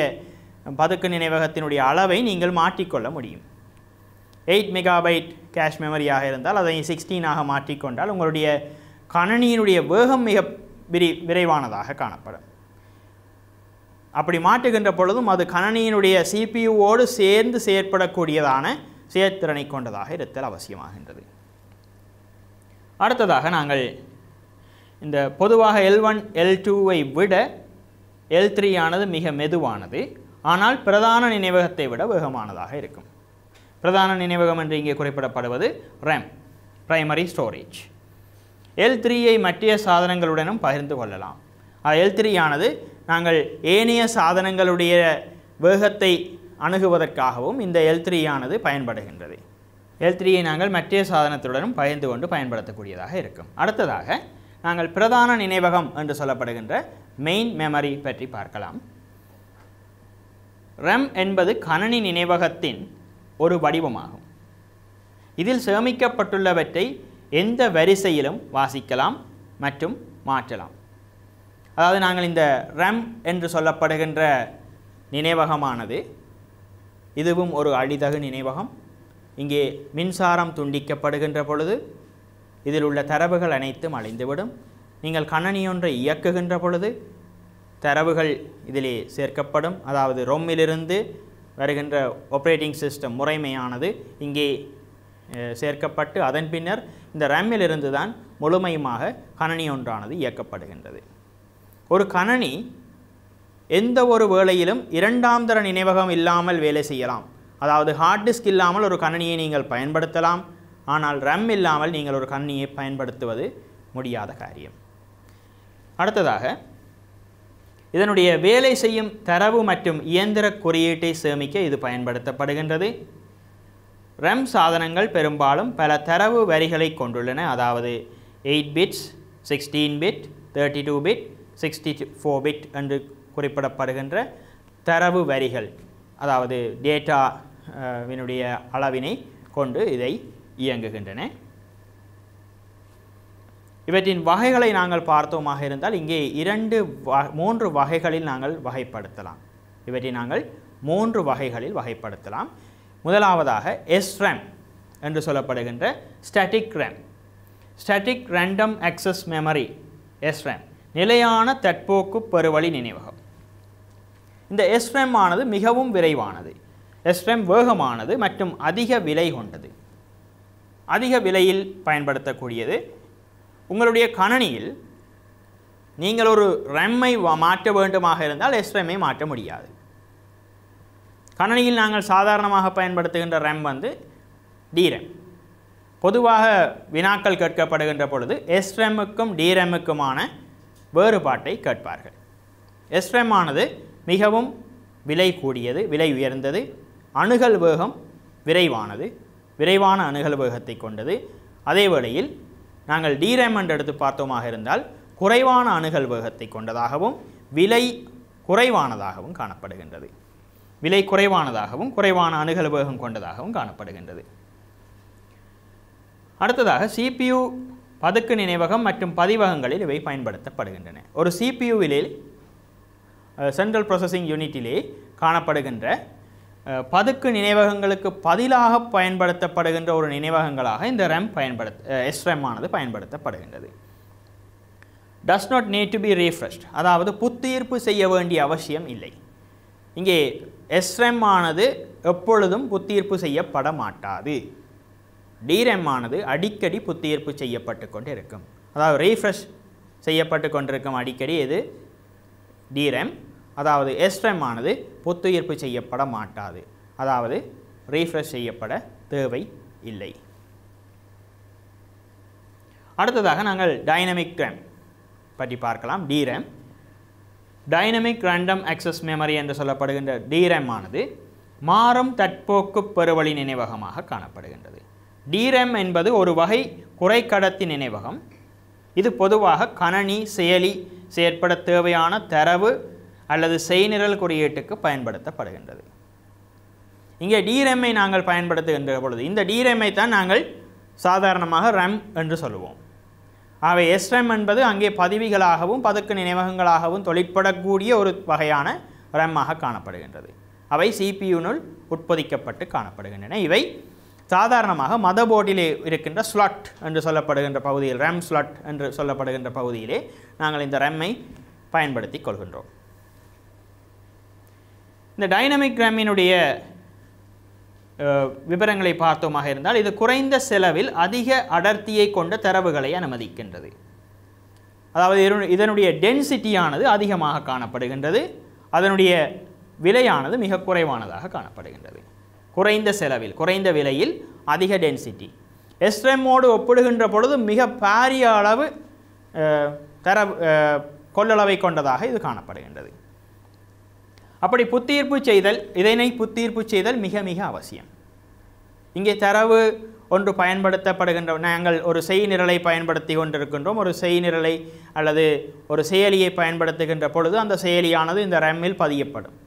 பதக்க நினைவகத்தினுடைய அளவை நீங்கள் மாற்றிக்கொள்ள முடியும் எயிட் மெகாபைட் கேஷ் மெமரியாக இருந்தால் அதை சிக்ஸ்டீனாக மாற்றிக்கொண்டால் உங்களுடைய கணனியினுடைய வேகம் மிக விரி விரைவானதாக காணப்படும் அப்படி மாற்றுகின்ற பொழுதும் அது கணனியினுடைய சிபியுவோடு சேர்ந்து செயற்படக்கூடியதான செயற்திறனை கொண்டதாக இருத்தல் அவசியமாகின்றது அடுத்ததாக நாங்கள் இந்த பொதுவாக எல் ஒன் எல் டூவை விட எல் த்ரீ ஆனது மிக மெதுவானது ஆனால் பிரதான நினைவகத்தை விட வேகமானதாக இருக்கும் பிரதான நினைவகம் என்று இங்கே குறிப்பிடப்படுவது ரேம் ப்ரைமரி ஸ்டோரேஜ் எல் த்ரீயை மற்ற சாதனங்களுடனும் பகிர்ந்து கொள்ளலாம் எல் த்ரீ ஆனது நாங்கள் ஏனைய சாதனங்களுடைய வேகத்தை அணுகுவதற்காகவும் இந்த எல் த்ரீயானது ஆனது பயன்படுகின்றது எல் த்ரீயை நாங்கள் மற்ற சாதனத்துடனும் பகிர்ந்து கொண்டு பயன்படுத்தக்கூடியதாக இருக்கும் அடுத்ததாக நாங்கள் பிரதான நினைவகம் என்று சொல்லப்படுகின்ற மெயின் மெமரி பற்றி பார்க்கலாம் ரெம் என்பது கணனி நினைவகத்தின் ஒரு வடிவமாகும் இதில் சேமிக்கப்பட்டுள்ளவற்றை எந்த வரிசையிலும் வாசிக்கலாம் மற்றும் மாற்றலாம் அதாவது நாங்கள் இந்த ரெம் என்று சொல்லப்படுகின்ற நினைவகமானது இதுவும் ஒரு அழிதகு நினைவகம் இங்கே மின்சாரம் துண்டிக்கப்படுகின்ற பொழுது இதில் உள்ள தரவுகள் அனைத்தும் அழிந்துவிடும் நீங்கள் கணனி ஒன்றை இயக்குகின்ற பொழுது தரவுகள் இதிலே சேர்க்கப்படும் அதாவது ரொம்மிலிருந்து வருகின்ற ஆப்ரேட்டிங் சிஸ்டம் முறைமையானது இங்கே சேர்க்கப்பட்டு அதன் பின்னர் இந்த ரேமிலிருந்து தான் முழுமையுமாக கணனி ஒன்றானது இயக்கப்படுகின்றது ஒரு கணனி எந்த ஒரு வேளையிலும் இரண்டாம் தர நினைவகம் இல்லாமல் வேலை செய்யலாம் அதாவது ஹார்ட் டிஸ்க் இல்லாமல் ஒரு கணினியை நீங்கள் பயன்படுத்தலாம் ஆனால் ரம் இல்லாமல் நீங்கள் ஒரு கணினியை பயன்படுத்துவது முடியாத காரியம் அடுத்ததாக இதனுடைய வேலை செய்யும் தரவு மற்றும் இயந்திர குறியீட்டை சேமிக்க இது பயன்படுத்தப்படுகின்றது ரெம் சாதனங்கள் பெரும்பாலும் பல தரவு வரிகளை கொண்டுள்ளன அதாவது eight bits sixteen bit thirty two bit sixty four bit என்று குறிப்பிடப்படுகின்ற தரவு வரிகள் அதாவது டேட்டா வினுடைய அளவினை கொண்டு இதை இயங்குகின்றன இவற்றின் வகைகளை நாங்கள் பார்த்தோமாக இருந்தால் இங்கே இரண்டு மூன்று வகைகளில் நாங்கள் வகைப்படுத்தலாம் இவற்றை நாங்கள் மூன்று வகைகளில் வகைப்படுத்தலாம் முதலாவதாக எஸ்ரேம் என்று சொல்லப்படுகின்ற static RAM static random access memory SRAM நிலையான தற்போக்கு பெருவழி நினைவகம் இந்த எஸ்ரேம் ஆனது மிகவும் விரைவானது எஸ்ரம் வேகமானது மற்றும் அதிக விலை கொண்டது அதிக விலையில் பயன்படுத்தக்கூடியது உங்களுடைய கணனியில் நீங்கள் ஒரு ரெம்மை மாற்ற வேண்டுமாக இருந்தால் எஸ்ரெம்மை மாற்ற முடியாது கணனியில் நாங்கள் சாதாரணமாக பயன்படுத்துகின்ற ரெம் வந்து டிரெம் பொதுவாக வினாக்கள் கேட்கப்படுகின்ற பொழுது எஸ்ரெம்முக்கும் டிரெம்முக்குமான வேறுபாட்டை கேட்பார்கள் எஸ்ரெம் ஆனது மிகவும் விலை கூடியது விலை உயர்ந்தது அணுகல் வேகம் விரைவானது விரைவான அணுகல் வேகத்தை கொண்டது அதே வேளையில் நாங்கள் டிரேமண்ட் எடுத்து பார்த்தோமாக இருந்தால் குறைவான அணுகல் வேகத்தை கொண்டதாகவும் விலை குறைவானதாகவும் காணப்படுகின்றது விலை குறைவானதாகவும் குறைவான அணுகல் வேகம் கொண்டதாகவும் காணப்படுகின்றது அடுத்ததாக சிபியு பதுக்கு நினைவகம் மற்றும் பதிவகங்களில் இவை பயன்படுத்தப்படுகின்றன ஒரு சிபியுவிலே சென்ட்ரல் ப்ராசஸிங் யூனிட்டிலே காணப்படுகின்ற பதுக்கு நினைவகங்களுக்கு பதிலாக பயன்படுத்தப்படுகின்ற ஒரு நினைவகங்களாக இந்த ரேம் பயன்படுத்த எஸ்ரேம் ஆனது பயன்படுத்தப்படுகின்றது does not need to be refreshed அதாவது புத்துயிர்ப்பு செய்ய வேண்டிய அவசியம் இல்லை இங்கே எஸ்ரேம் ஆனது எப்பொழுதும் புத்தீர்ப்பு செய்யப்பட மாட்டாது டிரெம் ஆனது அடிக்கடி புத்தியீர்ப்பு செய்யப்பட்டு கொண்டு இருக்கும் அதாவது ரீஃப்ரெஷ் செய்யப்பட்டு கொண்டிருக்கும் அடிக்கடி இது டிரெம் அதாவது எஸ்ரெம் ஆனது ஒத்துயர்ப்பு செய்யப்பட மாட்டாது அதாவது ரீஃப்ரெஷ் செய்யப்பட தேவை இல்லை அடுத்ததாக நாங்கள் டைனமிக் ரேம் பற்றி பார்க்கலாம் DRAM dynamic random access memory என்று சொல்லப்படுகின்ற டிரேம் ஆனது மாறும் தற்போக்கு பெருவழி நினைவகமாக காணப்படுகின்றது டிரேம் என்பது ஒரு வகை குறைக்கடத்தி நினைவகம் இது பொதுவாக கணனி செயலி செயற்பட தேவையான தரவு அல்லது செய்நிரல் குறியீட்டுக்கு பயன்படுத்தப்படுகின்றது இங்கே டிரெம்மை நாங்கள் பயன்படுத்துகின்ற பொழுது இந்த டிரெம்மை தான் நாங்கள் சாதாரணமாக ரெம் என்று சொல்லுவோம் ஆகவே எஸ்ரெம் என்பது அங்கே பதவிகளாகவும் பதுக்கு நினைவகங்களாகவும் தொழிற்படக்கூடிய ஒரு வகையான ரெம்மாக காணப்படுகின்றது அவை சிபியுனுள் உட்பொதிக்கப்பட்டு காணப்படுகின்றன இவை சாதாரணமாக போர்டிலே இருக்கின்ற ஸ்லாட் என்று சொல்லப்படுகின்ற பகுதியில் ரெம் ஸ்லாட் என்று சொல்லப்படுகின்ற பகுதியிலே நாங்கள் இந்த ரெம்மை பயன்படுத்தி கொள்கின்றோம் இந்த டைனமிக் ரம்மினுடைய விவரங்களை பார்த்தோமாக இருந்தால் இது குறைந்த செலவில் அதிக அடர்த்தியை கொண்ட தரவுகளை அனுமதிக்கின்றது அதாவது இதனுடைய டென்சிட்டியானது அதிகமாக காணப்படுகின்றது அதனுடைய விலையானது மிக குறைவானதாக காணப்படுகின்றது குறைந்த செலவில் குறைந்த விலையில் அதிக டென்சிட்டி எஸ்ட்ரெம்மோடு ஒப்பிடுகின்ற பொழுது மிக பாரிய அளவு தர கொள்ளளவை கொண்டதாக இது காணப்படுகின்றது அப்படி புத்தீர்ப்பு செய்தல் இதனை புத்தீர்ப்பு செய்தல் மிக மிக அவசியம் இங்கே தரவு ஒன்று பயன்படுத்தப்படுகின்ற நாங்கள் ஒரு செய் நிரலை பயன்படுத்தி கொண்டிருக்கின்றோம் ஒரு செய் நிரலை அல்லது ஒரு செயலியை பயன்படுத்துகின்ற பொழுது அந்த செயலியானது இந்த ரேமில் பதியப்படும்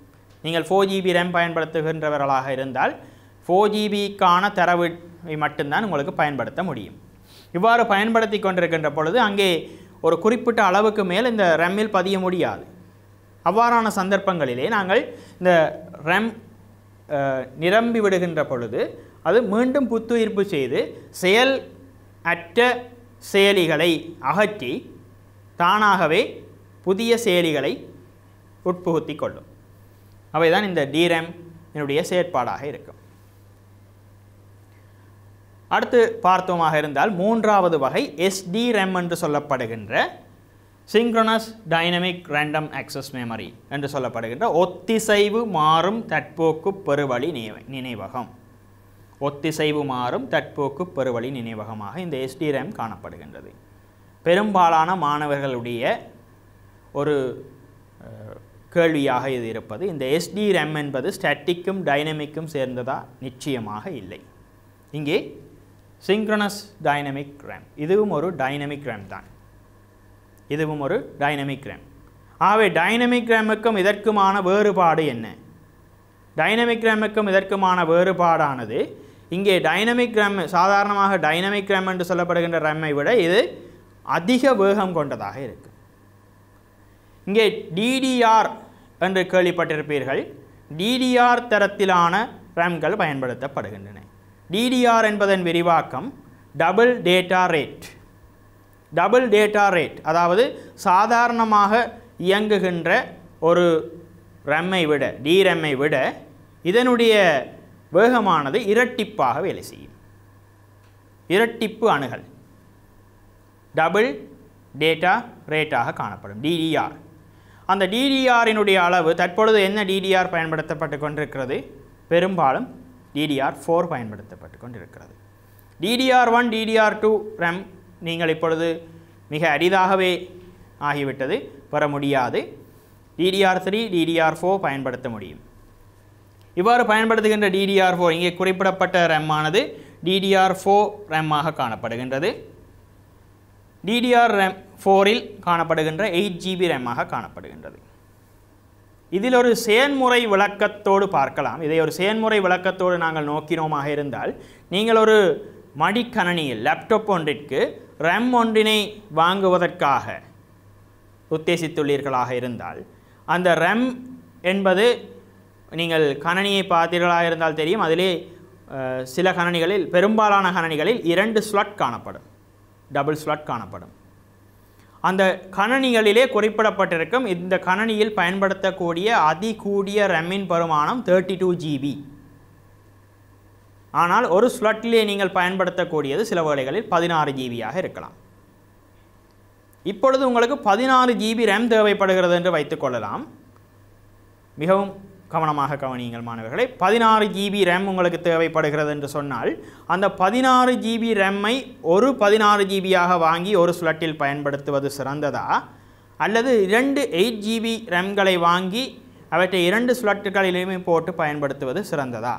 நீங்கள் ஃபோர் ஜிபி ரேம் பயன்படுத்துகின்றவர்களாக இருந்தால் ஃபோர் ஜிபிக்கான தரவு மட்டும்தான் உங்களுக்கு பயன்படுத்த முடியும் இவ்வாறு பயன்படுத்தி கொண்டிருக்கின்ற பொழுது அங்கே ஒரு குறிப்பிட்ட அளவுக்கு மேல் இந்த ரேமில் பதிய முடியாது அவ்வாறான சந்தர்ப்பங்களிலே நாங்கள் இந்த ரெம் நிரம்பி விடுகின்ற பொழுது அது மீண்டும் புத்துயிர்ப்பு செய்து செயல் அற்ற செயலிகளை அகற்றி தானாகவே புதிய செயலிகளை உட்புகுத்தி கொள்ளும் அவை தான் இந்த டிரெம் என்னுடைய செயற்பாடாக இருக்கும் அடுத்து பார்த்தோமாக இருந்தால் மூன்றாவது வகை எஸ்டிரெம் என்று சொல்லப்படுகின்ற Synchronous dynamic Random access memory என்று சொல்லப்படுகின்ற ஒத்திசைவு மாறும் தற்போக்கு பெருவழி நினைவகம் ஒத்திசைவு மாறும் தற்போக்கு பெருவழி நினைவகமாக இந்த எஸ்டிரேம் காணப்படுகின்றது பெரும்பாலான மாணவர்களுடைய ஒரு கேள்வியாக இது இருப்பது இந்த எஸ்டிரேம் என்பது ஸ்டாட்டிக்கும் டைனமிக்கும் சேர்ந்ததா நிச்சயமாக இல்லை இங்கே சிங்க்ரனஸ் டைனமிக் ரேம் இதுவும் ஒரு டைனமிக் ரேம் தான் இதுவும் ஒரு டைனமிக் ரேம் ஆகவே டைனமிக் ரேமுக்கும் இதற்குமான வேறுபாடு என்ன டைனமிக் ரேமுக்கும் இதற்குமான வேறுபாடானது இங்கே டைனமிக் ரேம் சாதாரணமாக டைனமிக் ரேம் என்று சொல்லப்படுகின்ற ரேமை விட இது அதிக வேகம் கொண்டதாக இருக்கு இங்கே டிடிஆர் என்று கேள்விப்பட்டிருப்பீர்கள் டிடிஆர் தரத்திலான ரேம்கள் பயன்படுத்தப்படுகின்றன டிடிஆர் என்பதன் விரிவாக்கம் double data rate double data rate அதாவது சாதாரணமாக இயங்குகின்ற ஒரு ரம்மை விட டிரம்மை விட இதனுடைய வேகமானது இரட்டிப்பாக வேலை செய்யும் இரட்டிப்பு அணுகல் டபுள் டேட்டா ரேட்டாக காணப்படும் டிடிஆர் அந்த டிடிஆரினுடைய அளவு தற்பொழுது என்ன டிடிஆர் பயன்படுத்தப்பட்டு கொண்டிருக்கிறது பெரும்பாலும் டிடிஆர் ஃபோர் பயன்படுத்தப்பட்டு கொண்டிருக்கிறது DDR one DDR two RAM நீங்கள் இப்பொழுது மிக அரிதாகவே ஆகிவிட்டது பெற முடியாது டிடிஆர் த்ரீ டிடிஆர் ஃபோர் பயன்படுத்த முடியும் இவ்வாறு பயன்படுத்துகின்ற டிடிஆர் ஃபோர் இங்கே குறிப்பிடப்பட்ட ஆனது டிடிஆர் ஃபோர் ரெம்மாக காணப்படுகின்றது டிடிஆர் ரேம் ஃபோரில் காணப்படுகின்ற எயிட் ஜிபி ரேமாக காணப்படுகின்றது இதில் ஒரு செயன்முறை விளக்கத்தோடு பார்க்கலாம் இதை ஒரு செயன்முறை விளக்கத்தோடு நாங்கள் நோக்கினோமாக இருந்தால் நீங்கள் ஒரு மடிக்கணினியில் லேப்டாப் ஒன்றிற்கு ரம் ஒன்றினை வாங்குவதற்காக உத்தேசித்துள்ளீர்களாக இருந்தால் அந்த ரம் என்பது நீங்கள் கணனியை பார்த்தீர்களாக இருந்தால் தெரியும் அதிலே சில கணனிகளில் பெரும்பாலான கணனிகளில் இரண்டு ஸ்லாட் காணப்படும் டபுள் ஸ்லாட் காணப்படும் அந்த கணனிகளிலே குறிப்பிடப்பட்டிருக்கும் இந்த கணனியில் பயன்படுத்தக்கூடிய அதிகூடிய ரம்மின் பருமானம் தேர்ட்டி டூ ஜிபி ஆனால் ஒரு ஸ்லட்டிலே நீங்கள் பயன்படுத்தக்கூடியது சில வேலைகளில் பதினாறு ஜிபியாக இருக்கலாம் இப்பொழுது உங்களுக்கு பதினாறு ஜிபி ரேம் தேவைப்படுகிறது என்று வைத்துக்கொள்ளலாம் மிகவும் கவனமாக கவனியுங்கள் மாணவர்களை பதினாறு ஜிபி ரேம் உங்களுக்கு தேவைப்படுகிறது என்று சொன்னால் அந்த பதினாறு ஜிபி ரேம்மை ஒரு பதினாறு ஜிபியாக வாங்கி ஒரு ஸ்லட்டில் பயன்படுத்துவது சிறந்ததா அல்லது இரண்டு எயிட் ஜிபி ரேம்களை வாங்கி அவற்றை இரண்டு ஸ்லாட்டுகளிலுமே போட்டு பயன்படுத்துவது சிறந்ததா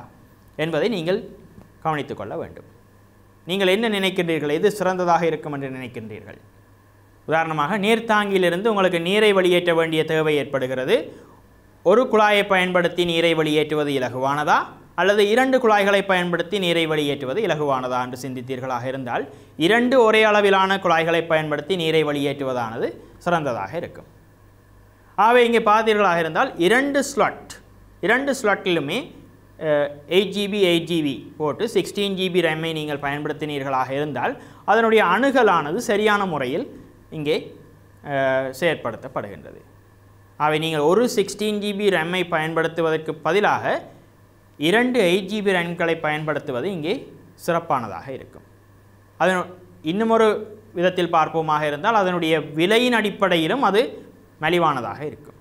என்பதை நீங்கள் கவனித்து கொள்ள வேண்டும் நீங்கள் என்ன நினைக்கின்றீர்கள் எது சிறந்ததாக இருக்கும் என்று நினைக்கின்றீர்கள் உதாரணமாக நீர்த்தாங்கியிலிருந்து உங்களுக்கு நீரை வெளியேற்ற வேண்டிய தேவை ஏற்படுகிறது ஒரு குழாயை பயன்படுத்தி நீரை வெளியேற்றுவது இலகுவானதா அல்லது இரண்டு குழாய்களை பயன்படுத்தி நீரை வெளியேற்றுவது இலகுவானதா என்று சிந்தித்தீர்களாக இருந்தால் இரண்டு ஒரே அளவிலான குழாய்களை பயன்படுத்தி நீரை வெளியேற்றுவதானது சிறந்ததாக இருக்கும் ஆகவே இங்கே பார்த்தீர்களாக இருந்தால் இரண்டு ஸ்லாட் இரண்டு ஸ்லாட்டிலுமே எயிட் ஜிபி எயிட் ஜிபி போட்டு சிக்ஸ்டீன் ஜிபி ரேமை நீங்கள் பயன்படுத்தினீர்களாக இருந்தால் அதனுடைய அணுகலானது சரியான முறையில் இங்கே செயற்படுத்தப்படுகின்றது அவை நீங்கள் ஒரு சிக்ஸ்டீன் ஜிபி ரேமை பயன்படுத்துவதற்கு பதிலாக இரண்டு எயிட் ஜிபி ரேம்களை பயன்படுத்துவது இங்கே சிறப்பானதாக இருக்கும் அதன் இன்னுமொரு விதத்தில் பார்ப்போமாக இருந்தால் அதனுடைய விலையின் அடிப்படையிலும் அது மலிவானதாக இருக்கும்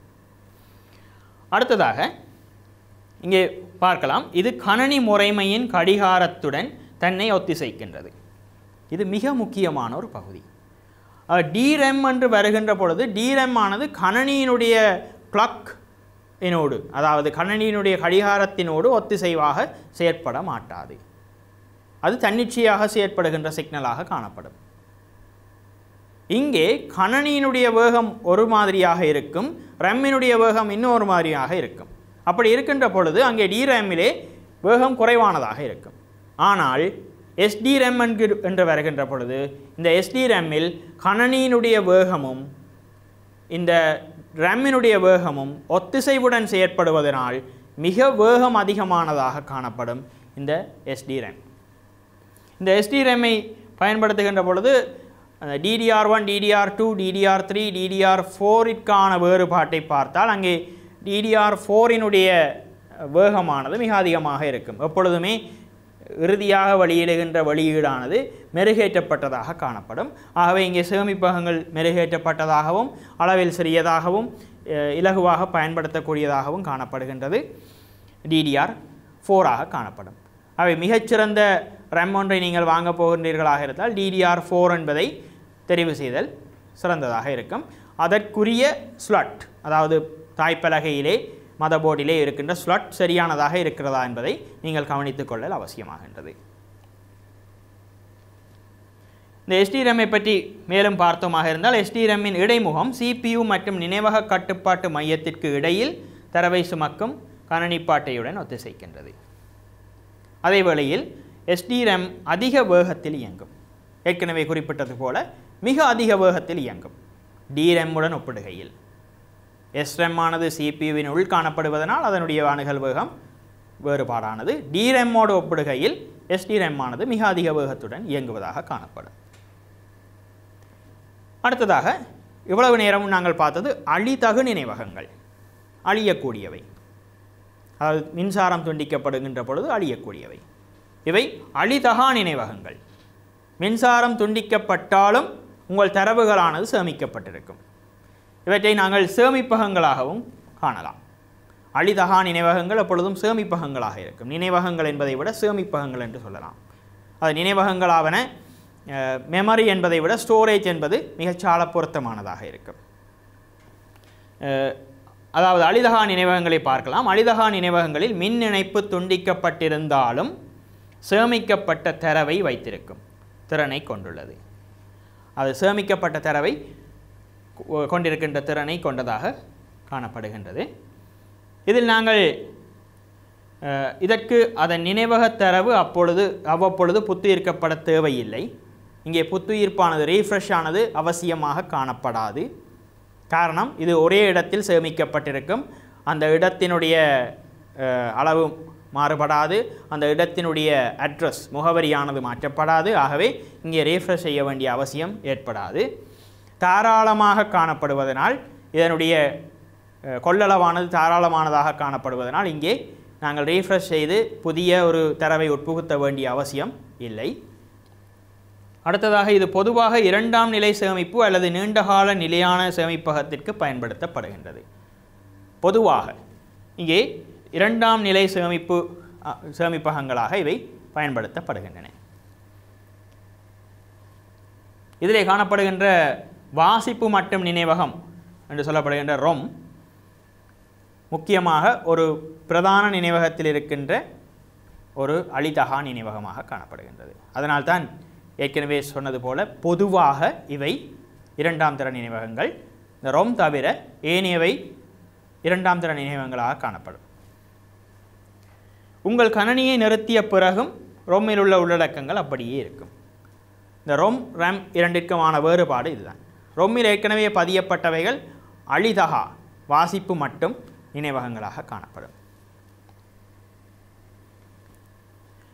அடுத்ததாக இங்கே பார்க்கலாம் இது கணனி முறைமையின் கடிகாரத்துடன் தன்னை ஒத்திசைக்கின்றது இது மிக முக்கியமான ஒரு பகுதி டிரெம் என்று வருகின்ற பொழுது டிரெம் ஆனது கணனியினுடைய கிளக் இனோடு அதாவது கணனியினுடைய கடிகாரத்தினோடு ஒத்திசைவாக செயற்பட மாட்டாது அது தன்னிச்சையாக செயற்படுகின்ற சிக்னலாக காணப்படும் இங்கே கணனியினுடைய வேகம் ஒரு மாதிரியாக இருக்கும் ரெம்மினுடைய வேகம் இன்னொரு மாதிரியாக இருக்கும் அப்படி இருக்கின்ற பொழுது அங்கே டிரேமிலே வேகம் குறைவானதாக இருக்கும் ஆனால் எஸ்டிரேம் என்று வருகின்ற பொழுது இந்த எஸ்டிரேமில் கணனியினுடைய வேகமும் இந்த ரேமினுடைய வேகமும் ஒத்திசைவுடன் செயற்படுவதனால் மிக வேகம் அதிகமானதாக காணப்படும் இந்த எஸ்டிரேம் இந்த எஸ்டிரேமை பயன்படுத்துகின்ற பொழுது அந்த DDR one DDR two DDR three டிடிஆர் ஃபோரிற்கான வேறுபாட்டை பார்த்தால் அங்கே டிடிஆர் ஃபோரினுடைய வேகமானது மிக அதிகமாக இருக்கும் எப்பொழுதுமே இறுதியாக வெளியிடுகின்ற வெளியீடானது மெருகேற்றப்பட்டதாக காணப்படும் ஆகவே இங்கே சேமிப்பகங்கள் மெருகேற்றப்பட்டதாகவும் அளவில் சிறியதாகவும் இலகுவாக பயன்படுத்தக்கூடியதாகவும் காணப்படுகின்றது டிடிஆர் ஃபோராக காணப்படும் அவை மிகச்சிறந்த ரெம் ஒன்றை நீங்கள் வாங்க போகின்றீர்களாக இருந்தால் டிடிஆர் ஃபோர் என்பதை தெரிவு செய்தல் சிறந்ததாக இருக்கும் அதற்குரிய ஸ்லட் அதாவது தாய்ப்பலகையிலே மதபோர்டிலே இருக்கின்ற ஸ்லட் சரியானதாக இருக்கிறதா என்பதை நீங்கள் கவனித்துக் கொள்ளல் அவசியமாகின்றது இந்த எஸ்டிரம்மை பற்றி மேலும் பார்த்தோமாக இருந்தால் எஸ்டிரம்மின் இடைமுகம் சிபியு மற்றும் நினைவக கட்டுப்பாட்டு மையத்திற்கு இடையில் தரவை சுமக்கும் கணனிப்பாட்டையுடன் ஒத்திசைக்கின்றது அதே வேளையில் ரம் அதிக வேகத்தில் இயங்கும் ஏற்கனவே குறிப்பிட்டது போல மிக அதிக வேகத்தில் இயங்கும் டிரம்முடன் ஒப்பிடுகையில் ஆனது சிபியுவின் உள் காணப்படுவதனால் அதனுடைய அணுகல் வேகம் வேறுபாடானது மோடு ஒப்பிடுகையில் ஆனது மிக அதிக வேகத்துடன் இயங்குவதாக காணப்படும் அடுத்ததாக இவ்வளவு நேரம் நாங்கள் பார்த்தது அழித்தகு நினைவகங்கள் அழியக்கூடியவை அதாவது மின்சாரம் துண்டிக்கப்படுகின்ற பொழுது அழியக்கூடியவை இவை அழிதகா நினைவகங்கள் மின்சாரம் துண்டிக்கப்பட்டாலும் உங்கள் தரவுகளானது சேமிக்கப்பட்டிருக்கும் இவற்றை நாங்கள் சேமிப்பகங்களாகவும் காணலாம் அழிதகா நினைவகங்கள் அப்பொழுதும் சேமிப்பகங்களாக இருக்கும் நினைவகங்கள் என்பதை விட சேமிப்பகங்கள் என்று சொல்லலாம் அது நினைவகங்களாவன மெமரி என்பதை விட ஸ்டோரேஜ் என்பது மிகச்சால பொருத்தமானதாக இருக்கும் அதாவது அழிதகா நினைவகங்களை பார்க்கலாம் அழிதகா நினைவகங்களில் மின் இணைப்பு துண்டிக்கப்பட்டிருந்தாலும் சேமிக்கப்பட்ட தரவை வைத்திருக்கும் திறனை கொண்டுள்ளது அது சேமிக்கப்பட்ட தரவை கொண்டிருக்கின்ற திறனை கொண்டதாக காணப்படுகின்றது இதில் நாங்கள் இதற்கு அதன் நினைவக தரவு அப்பொழுது அவ்வப்பொழுது புத்துயிர்க்கப்பட தேவையில்லை இங்கே புத்துயிர்ப்பானது ரீஃப்ரெஷ் ஆனது அவசியமாக காணப்படாது காரணம் இது ஒரே இடத்தில் சேமிக்கப்பட்டிருக்கும் அந்த இடத்தினுடைய அளவு மாறுபடாது அந்த இடத்தினுடைய அட்ரஸ் முகவரியானது மாற்றப்படாது ஆகவே இங்கே ரீஃப்ரெஷ் செய்ய வேண்டிய அவசியம் ஏற்படாது தாராளமாக காணப்படுவதனால் இதனுடைய கொள்ளளவானது தாராளமானதாக காணப்படுவதனால் இங்கே நாங்கள் ரீஃப்ரெஷ் செய்து புதிய ஒரு தரவை உட்புகுத்த வேண்டிய அவசியம் இல்லை அடுத்ததாக இது பொதுவாக இரண்டாம் நிலை சேமிப்பு அல்லது நீண்டகால நிலையான சேமிப்பகத்திற்கு பயன்படுத்தப்படுகின்றது பொதுவாக இங்கே இரண்டாம் நிலை சேமிப்பு சேமிப்பகங்களாக இவை பயன்படுத்தப்படுகின்றன இதிலே காணப்படுகின்ற வாசிப்பு மட்டும் நினைவகம் என்று சொல்லப்படுகின்ற ரொம் முக்கியமாக ஒரு பிரதான நினைவகத்தில் இருக்கின்ற ஒரு அழிதகா நினைவகமாக காணப்படுகின்றது அதனால்தான் ஏற்கனவே சொன்னது போல பொதுவாக இவை இரண்டாம் தர நினைவகங்கள் இந்த ரோம் தவிர ஏனையவை இரண்டாம் தர நினைவகங்களாக காணப்படும் உங்கள் கணனியை நிறுத்திய பிறகும் ரோமில் உள்ள உள்ளடக்கங்கள் அப்படியே இருக்கும் இந்த ரோம் ரேம் இரண்டிற்குமான வேறுபாடு இதுதான் ரொம்மில் ஏற்கனவே பதியப்பட்டவைகள் அழிதகா வாசிப்பு மட்டும் நினைவகங்களாக காணப்படும்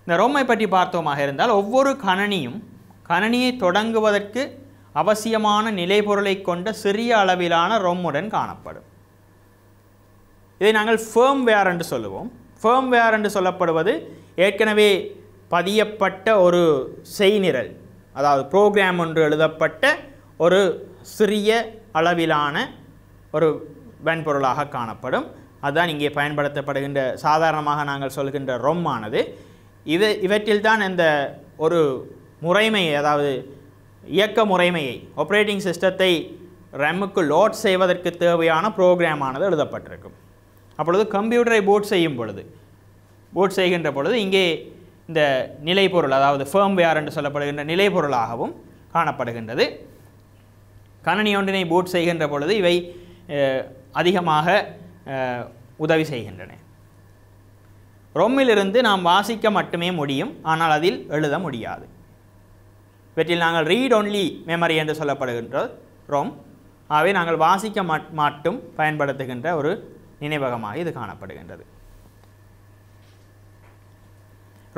இந்த ரொம்மை பற்றி பார்த்தோமாக இருந்தால் ஒவ்வொரு கணனியும் கணனியை தொடங்குவதற்கு அவசியமான நிலைப்பொருளை கொண்ட சிறிய அளவிலான ரொம்முடன் காணப்படும் இதை நாங்கள் வேர் என்று சொல்லுவோம் வேர் என்று சொல்லப்படுவது ஏற்கனவே பதியப்பட்ட ஒரு செய்நிரல் அதாவது ப்ரோக்ராம் ஒன்று எழுதப்பட்ட ஒரு சிறிய அளவிலான ஒரு வன்பொருளாக காணப்படும் அதுதான் இங்கே பயன்படுத்தப்படுகின்ற சாதாரணமாக நாங்கள் சொல்கின்ற ரொம்மானது இது இவற்றில்தான் இந்த ஒரு முறைமையை அதாவது இயக்க முறைமையை ஆப்ரேட்டிங் சிஸ்டத்தை ரெம்முக்கு லோட் செய்வதற்கு தேவையான ப்ரோக்ராமானது எழுதப்பட்டிருக்கும் அப்பொழுது கம்ப்யூட்டரை போட் செய்யும் பொழுது போட் செய்கின்ற பொழுது இங்கே இந்த நிலைப்பொருள் அதாவது ஃபேம்வேர் என்று சொல்லப்படுகின்ற நிலைப்பொருளாகவும் காணப்படுகின்றது கணனி ஒன்றினை பூட் செய்கின்ற பொழுது இவை அதிகமாக உதவி செய்கின்றன ரொம்மிலிருந்து நாம் வாசிக்க மட்டுமே முடியும் ஆனால் அதில் எழுத முடியாது இவற்றில் நாங்கள் ரீட் ஒன்லி மெமரி என்று சொல்லப்படுகின்ற ரோம் ஆகவே நாங்கள் வாசிக்க மட்டும் பயன்படுத்துகின்ற ஒரு நினைவகமாக இது காணப்படுகின்றது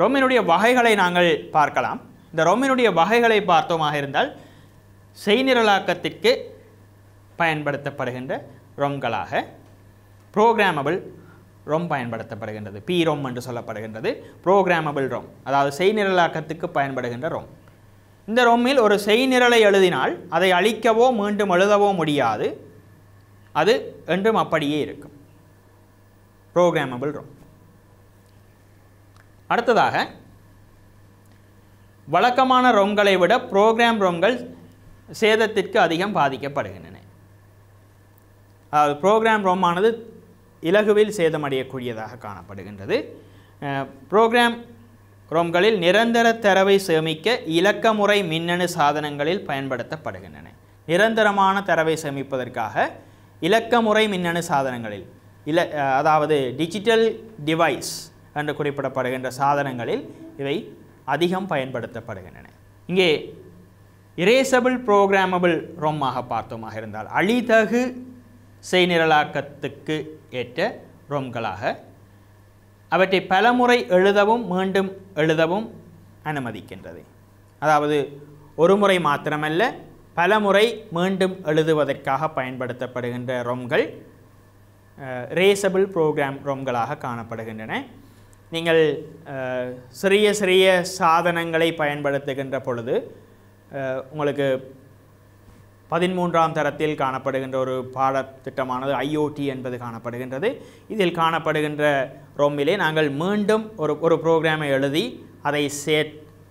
ரோமினுடைய வகைகளை நாங்கள் பார்க்கலாம் இந்த ரோமினுடைய வகைகளை பார்த்தோமாக இருந்தால் செய்நிரலாக்கத்திற்கு பயன்படுத்தப்படுகின்ற ரொம்களாக ப்ரோக்ராமபிள் ரொம் பயன்படுத்தப்படுகின்றது பி ரொம் என்று சொல்லப்படுகின்றது ப்ரோக்ராமபிள் ரொம் அதாவது செய்நிரலாக்கத்துக்கு பயன்படுகின்ற ரொம் இந்த ரொம்மில் ஒரு செய்நிரலை எழுதினால் அதை அழிக்கவோ மீண்டும் எழுதவோ முடியாது அது என்றும் அப்படியே இருக்கும் ப்ரோக்ராமபிள் ரொம் அடுத்ததாக வழக்கமான ரொம்களை விட ப்ரோக்ராம் ரொம்கள் சேதத்திற்கு அதிகம் பாதிக்கப்படுகின்றன அதாவது ப்ரோக்ராம் ரோமானது இலகுவில் சேதமடையக்கூடியதாக காணப்படுகின்றது ப்ரோக்ராம் ரோம்களில் நிரந்தர தரவை சேமிக்க இலக்கமுறை மின்னணு சாதனங்களில் பயன்படுத்தப்படுகின்றன நிரந்தரமான தரவை சேமிப்பதற்காக இலக்கமுறை மின்னணு சாதனங்களில் இல அதாவது டிஜிட்டல் டிவைஸ் என்று குறிப்பிடப்படுகின்ற சாதனங்களில் இவை அதிகம் பயன்படுத்தப்படுகின்றன இங்கே இரேசபிள் ப்ரோக்ராமபிள் ரோமாக பார்த்தோமாக இருந்தால் அழிதகு செய்நிரலாக்கத்துக்கு ஏற்ற ரோம்களாக அவற்றை பலமுறை எழுதவும் மீண்டும் எழுதவும் அனுமதிக்கின்றது அதாவது ஒரு முறை மாத்திரமல்ல பலமுறை மீண்டும் எழுதுவதற்காக பயன்படுத்தப்படுகின்ற ரோம்கள் ரேசபிள் ப்ரோக்ராம் ரோம்களாக காணப்படுகின்றன நீங்கள் சிறிய சிறிய சாதனங்களை பயன்படுத்துகின்ற பொழுது உங்களுக்கு பதிமூன்றாம் தரத்தில் காணப்படுகின்ற ஒரு பாடத்திட்டமானது ஐஓடி என்பது காணப்படுகின்றது இதில் காணப்படுகின்ற ரோமிலே நாங்கள் மீண்டும் ஒரு ஒரு ப்ரோக்ராமை எழுதி அதை சே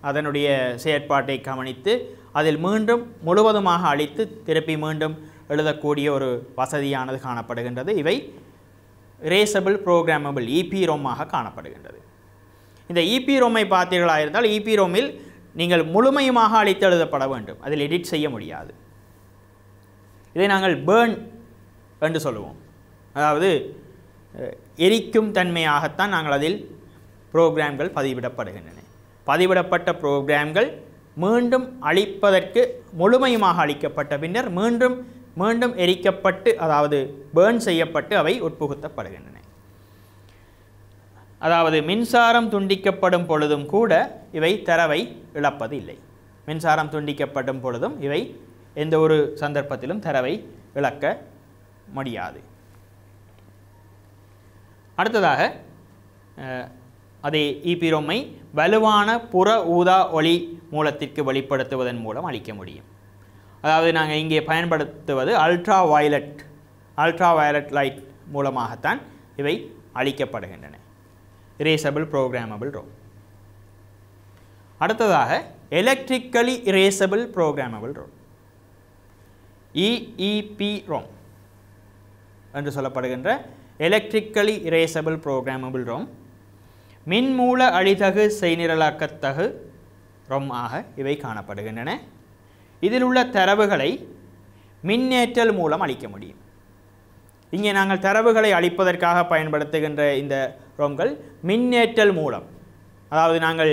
அதனுடைய செயற்பாட்டை கவனித்து அதில் மீண்டும் முழுவதுமாக அழித்து திருப்பி மீண்டும் எழுதக்கூடிய ஒரு வசதியானது காணப்படுகின்றது இவை ரேசபிள் ப்ரோக்ராமபிள் இபி ரோமாக காணப்படுகின்றது இந்த இபி e ரோமை பார்த்தீர்களாக இருந்தால் e இபி ரோமில் நீங்கள் முழுமையுமாக அழைத்து எழுதப்பட வேண்டும் அதில் எடிட் செய்ய முடியாது இதை நாங்கள் பேர்ன் என்று சொல்லுவோம் அதாவது எரிக்கும் தன்மையாகத்தான் நாங்கள் அதில் புரோக்ராம்கள் பதிவிடப்படுகின்றன பதிவிடப்பட்ட புரோக்ராம்கள் மீண்டும் அழிப்பதற்கு முழுமையுமாக அழிக்கப்பட்ட பின்னர் மீண்டும் மீண்டும் எரிக்கப்பட்டு அதாவது பேர்ன் செய்யப்பட்டு அவை உட்புகுத்தப்படுகின்றன அதாவது மின்சாரம் துண்டிக்கப்படும் பொழுதும் கூட இவை தரவை இழப்பதில்லை மின்சாரம் துண்டிக்கப்படும் பொழுதும் இவை எந்த ஒரு சந்தர்ப்பத்திலும் தரவை இழக்க முடியாது அடுத்ததாக அதே ஈபிரோமை வலுவான புற ஊதா ஒளி மூலத்திற்கு வெளிப்படுத்துவதன் மூலம் அளிக்க முடியும் அதாவது நாங்கள் இங்கே பயன்படுத்துவது ultraviolet ultraviolet light மூலமாகத்தான் இவை அளிக்கப்படுகின்றன இரேசபிள் programmable ரோ அடுத்ததாக electrically erasable programmable ROM EEPROM என்று சொல்லப்படுகின்ற erasable இரேசபிள் ROM ரோம் மின்மூல அழிதகு செய்நிரலாக்கத்தகு ROM ஆக இவை காணப்படுகின்றன இதில் உள்ள தரவுகளை மின்னேற்றல் மூலம் அழிக்க முடியும் இங்கே நாங்கள் தரவுகளை அழிப்பதற்காக பயன்படுத்துகின்ற இந்த ரோம்கள் மின்னேற்றல் மூலம் அதாவது நாங்கள்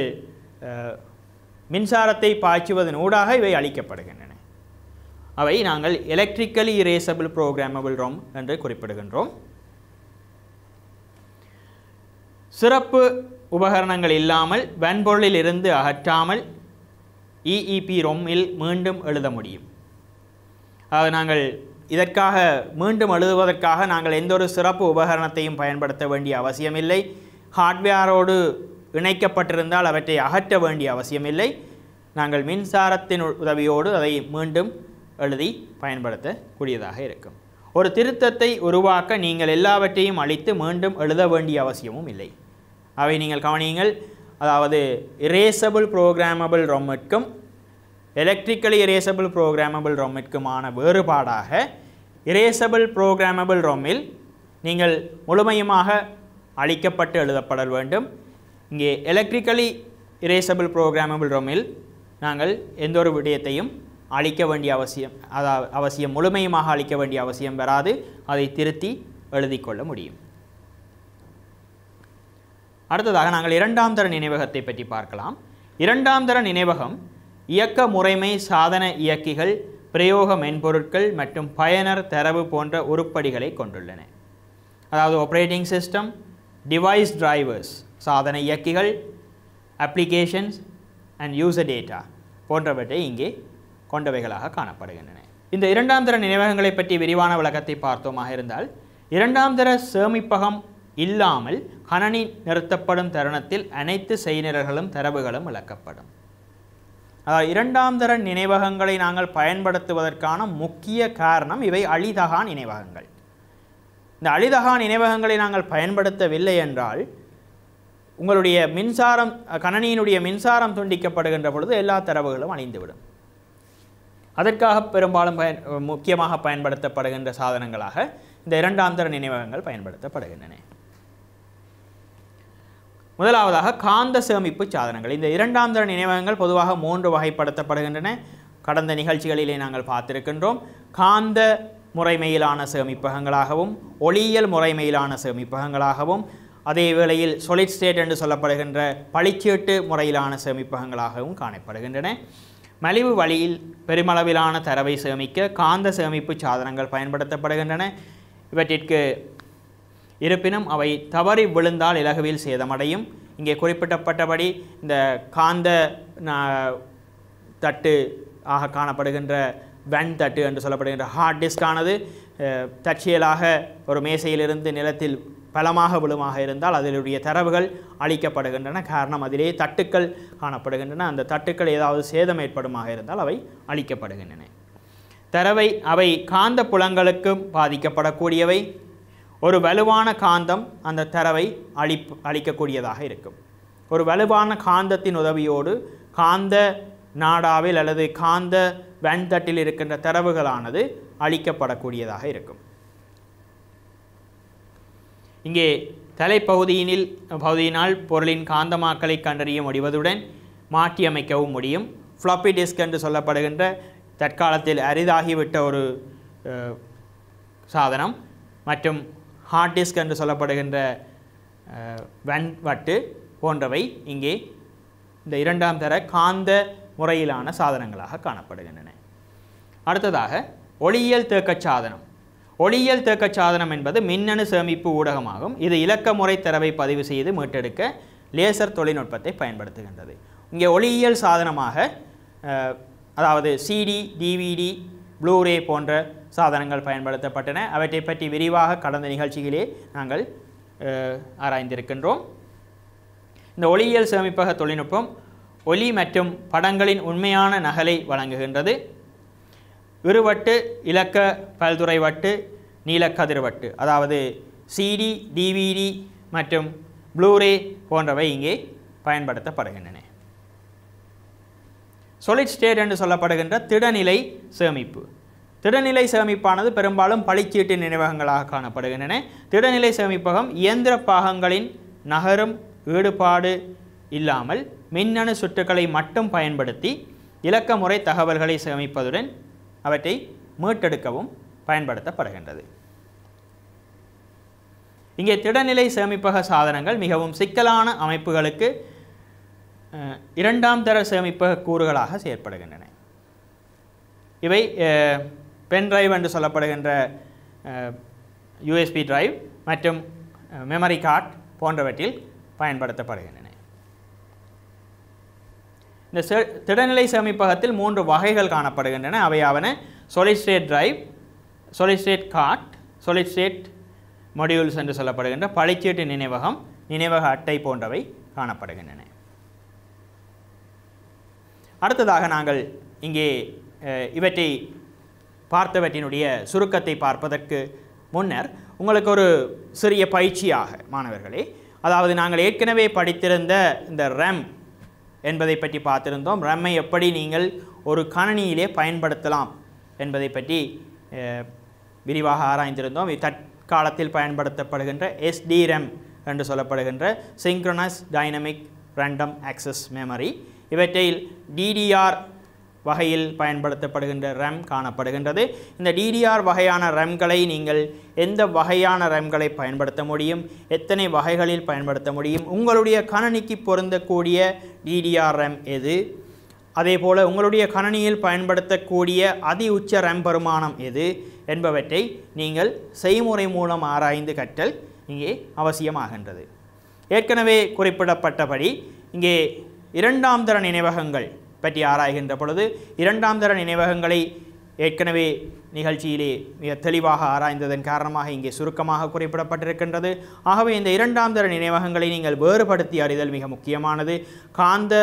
மின்சாரத்தை பாய்ச்சுவதன் ஊடாக இவை அளிக்கப்படுகின்றன அவை நாங்கள் எலக்ட்ரிக்கலி இரேசபிள் ப்ரோக்ராமபிள் ரோம் என்று குறிப்பிடுகின்றோம் சிறப்பு உபகரணங்கள் இல்லாமல் வன்பொருளில் இருந்து அகற்றாமல் இஇபி e ரொம்மில் e மீண்டும் எழுத முடியும் அதாவது நாங்கள் இதற்காக மீண்டும் எழுதுவதற்காக நாங்கள் எந்த ஒரு சிறப்பு உபகரணத்தையும் பயன்படுத்த வேண்டிய அவசியமில்லை ஹார்ட்வேரோடு இணைக்கப்பட்டிருந்தால் அவற்றை அகற்ற வேண்டிய அவசியமில்லை நாங்கள் மின்சாரத்தின் உதவியோடு அதை மீண்டும் எழுதி பயன்படுத்தக்கூடியதாக இருக்கும் ஒரு திருத்தத்தை உருவாக்க நீங்கள் எல்லாவற்றையும் அழித்து மீண்டும் எழுத வேண்டிய அவசியமும் இல்லை அவை நீங்கள் கவனியுங்கள் அதாவது இரேசபிள் ப்ரோக்ராமபிள் ரொம்மிற்கும் எலக்ட்ரிக்கலி இரேசபிள் ப்ரோக்ராமபிள் ரொம்மிற்குமான வேறுபாடாக இரேசபிள் ப்ரோக்ராமபிள் ரோமில் நீங்கள் முழுமையுமாக அழிக்கப்பட்டு எழுதப்படல் வேண்டும் இங்கே எலக்ட்ரிக்கலி இரேசபிள் ப்ரோக்ராமபிள் ரோமில் நாங்கள் எந்த ஒரு விடயத்தையும் அழிக்க வேண்டிய அவசியம் அதாவது அவசியம் முழுமையுமாக அழிக்க வேண்டிய அவசியம் வராது அதை திருத்தி எழுதிக்கொள்ள முடியும் அடுத்ததாக நாங்கள் இரண்டாம் தர நினைவகத்தை பற்றி பார்க்கலாம் இரண்டாம் தர நினைவகம் இயக்க முறைமை சாதன இயக்கிகள் பிரயோக மென்பொருட்கள் மற்றும் பயனர் தரவு போன்ற உருப்படிகளை கொண்டுள்ளன அதாவது ஆப்ரேட்டிங் சிஸ்டம் டிவைஸ் டிரைவர்ஸ் சாதன இயக்கிகள் அப்ளிகேஷன்ஸ் அண்ட் யூசர் டேட்டா போன்றவற்றை இங்கே கொண்டவைகளாக காணப்படுகின்றன இந்த இரண்டாம் தர நினைவகங்களை பற்றி விரிவான விளக்கத்தை பார்த்தோமாக இருந்தால் இரண்டாம் தர சேமிப்பகம் இல்லாமல் கணனி நிறுத்தப்படும் தருணத்தில் அனைத்து செயலர்களும் தரவுகளும் இழக்கப்படும் இரண்டாம் தர நினைவகங்களை நாங்கள் பயன்படுத்துவதற்கான முக்கிய காரணம் இவை அழிதகா நினைவகங்கள் இந்த அழிதகா நினைவகங்களை நாங்கள் பயன்படுத்தவில்லை என்றால் உங்களுடைய மின்சாரம் கணனியினுடைய மின்சாரம் துண்டிக்கப்படுகின்ற பொழுது எல்லா தரவுகளும் அணிந்துவிடும் அதற்காக பெரும்பாலும் பயன் முக்கியமாக பயன்படுத்தப்படுகின்ற சாதனங்களாக இந்த இரண்டாம் தர நினைவகங்கள் பயன்படுத்தப்படுகின்றன முதலாவதாக காந்த சேமிப்பு சாதனங்கள் இந்த இரண்டாம் தர நினைவகங்கள் பொதுவாக மூன்று வகைப்படுத்தப்படுகின்றன கடந்த நிகழ்ச்சிகளிலே நாங்கள் பார்த்திருக்கின்றோம் காந்த முறைமையிலான சேமிப்பகங்களாகவும் ஒளியியல் முறைமையிலான சேமிப்பகங்களாகவும் அதே வேளையில் சொலிட் ஸ்டேட் என்று சொல்லப்படுகின்ற பளிச்சீட்டு முறையிலான சேமிப்பகங்களாகவும் காணப்படுகின்றன மலிவு வழியில் பெருமளவிலான தரவை சேமிக்க காந்த சேமிப்பு சாதனங்கள் பயன்படுத்தப்படுகின்றன இவற்றிற்கு இருப்பினும் அவை தவறி விழுந்தால் இலகுவில் சேதமடையும் இங்கே குறிப்பிட்டப்பட்டபடி இந்த காந்த தட்டு ஆக காணப்படுகின்ற வெண் தட்டு என்று சொல்லப்படுகின்ற ஹார்ட் டிஸ்கானது தற்செயலாக ஒரு மேசையிலிருந்து நிலத்தில் பலமாக விழுமாக இருந்தால் அதிலுடைய தரவுகள் அழிக்கப்படுகின்றன காரணம் அதிலே தட்டுக்கள் காணப்படுகின்றன அந்த தட்டுக்கள் ஏதாவது சேதம் ஏற்படுமாக இருந்தால் அவை அழிக்கப்படுகின்றன தரவை அவை காந்த புலங்களுக்கும் பாதிக்கப்படக்கூடியவை ஒரு வலுவான காந்தம் அந்த தரவை அளி அளிக்கக்கூடியதாக இருக்கும் ஒரு வலுவான காந்தத்தின் உதவியோடு காந்த நாடாவில் அல்லது காந்த வெண்தட்டில் இருக்கின்ற தரவுகளானது அளிக்கப்படக்கூடியதாக இருக்கும் இங்கே தலைப்பகுதியினில் பகுதியினால் பொருளின் காந்தமாக்கலை கண்டறிய முடிவதுடன் மாற்றியமைக்கவும் முடியும் ஃப்ளப்பி டிஸ்க் என்று சொல்லப்படுகின்ற தற்காலத்தில் அரிதாகிவிட்ட ஒரு சாதனம் மற்றும் ஹார்ட் டிஸ்க் என்று சொல்லப்படுகின்ற வட்டு போன்றவை இங்கே இந்த இரண்டாம் தர காந்த முறையிலான சாதனங்களாக காணப்படுகின்றன அடுத்ததாக ஒளியியல் தேக்கச் சாதனம் ஒளியியல் தேக்கச் சாதனம் என்பது மின்னணு சேமிப்பு ஊடகமாகும் இது இலக்க முறை தரவை பதிவு செய்து மீட்டெடுக்க லேசர் தொழில்நுட்பத்தை பயன்படுத்துகின்றது இங்கே ஒளியியல் சாதனமாக அதாவது சிடி டிவிடி ப்ளூரே போன்ற சாதனங்கள் பயன்படுத்தப்பட்டன அவற்றை பற்றி விரிவாக கடந்த நிகழ்ச்சிகளே நாங்கள் ஆராய்ந்திருக்கின்றோம் இந்த ஒளியியல் சேமிப்பக தொழில்நுட்பம் ஒலி மற்றும் படங்களின் உண்மையான நகலை வழங்குகின்றது விருவட்டு இலக்க பல்துறை வட்டு நீலக்கதிர்வட்டு அதாவது சிடி டிவிடி மற்றும் ப்ளூரே போன்றவை இங்கே பயன்படுத்தப்படுகின்றன சொலிட் ஸ்டேட் என்று சொல்லப்படுகின்ற திடநிலை சேமிப்பு திடநிலை சேமிப்பானது பெரும்பாலும் பழிச்சீட்டு நினைவகங்களாக காணப்படுகின்றன திடநிலை சேமிப்பகம் இயந்திர பாகங்களின் நகரும் ஈடுபாடு இல்லாமல் மின்னணு சுற்றுக்களை மட்டும் பயன்படுத்தி இலக்கமுறை தகவல்களை சேமிப்பதுடன் அவற்றை மீட்டெடுக்கவும் பயன்படுத்தப்படுகின்றது இங்கே திடநிலை சேமிப்பக சாதனங்கள் மிகவும் சிக்கலான அமைப்புகளுக்கு இரண்டாம் தர சேமிப்பக கூறுகளாக செயற்படுகின்றன இவை பென் டிரைவ் என்று சொல்லப்படுகின்ற யூஎஸ்பி டிரைவ் மற்றும் மெமரி கார்ட் போன்றவற்றில் பயன்படுத்தப்படுகின்றன இந்த திடநிலை சேமிப்பகத்தில் மூன்று வகைகள் காணப்படுகின்றன அவையாவன சொலிஸ்டேட் டிரைவ் சொலிஸ்டேட் கார்ட் சொலிஸ்டேட் மொடியூல்ஸ் என்று சொல்லப்படுகின்ற பழிச்சீட்டு நினைவகம் நினைவக அட்டை போன்றவை காணப்படுகின்றன அடுத்ததாக நாங்கள் இங்கே இவற்றை பார்த்தவற்றினுடைய சுருக்கத்தை பார்ப்பதற்கு முன்னர் உங்களுக்கு ஒரு சிறிய பயிற்சியாக மாணவர்களே அதாவது நாங்கள் ஏற்கனவே படித்திருந்த இந்த ரெம் என்பதை பற்றி பார்த்திருந்தோம் ரெம்மை எப்படி நீங்கள் ஒரு கணினியிலே பயன்படுத்தலாம் என்பதை பற்றி விரிவாக ஆராய்ந்திருந்தோம் தற்காலத்தில் பயன்படுத்தப்படுகின்ற எஸ்டிரெம் என்று சொல்லப்படுகின்ற synchronous dynamic random access memory இவற்றில் டிடிஆர் வகையில் பயன்படுத்தப்படுகின்ற ரேம் காணப்படுகின்றது இந்த டிடிஆர் வகையான ரேம்களை நீங்கள் எந்த வகையான ரேம்களை பயன்படுத்த முடியும் எத்தனை வகைகளில் பயன்படுத்த முடியும் உங்களுடைய கணனிக்கு பொருந்தக்கூடிய டிடிஆர் ரேம் எது அதே போல் உங்களுடைய கணனியில் பயன்படுத்தக்கூடிய அதி உச்ச ரேம் பெருமானம் எது என்பவற்றை நீங்கள் செய்முறை மூலம் ஆராய்ந்து கற்றல் இங்கே அவசியமாகின்றது ஏற்கனவே குறிப்பிடப்பட்டபடி இங்கே இரண்டாம் தர நினைவகங்கள் பற்றி ஆராய்கின்ற பொழுது இரண்டாம் தர நினைவகங்களை ஏற்கனவே நிகழ்ச்சியிலே மிக தெளிவாக ஆராய்ந்ததன் காரணமாக இங்கே சுருக்கமாக குறிப்பிடப்பட்டிருக்கின்றது ஆகவே இந்த இரண்டாம் தர நினைவகங்களை நீங்கள் வேறுபடுத்தி அறிதல் மிக முக்கியமானது காந்த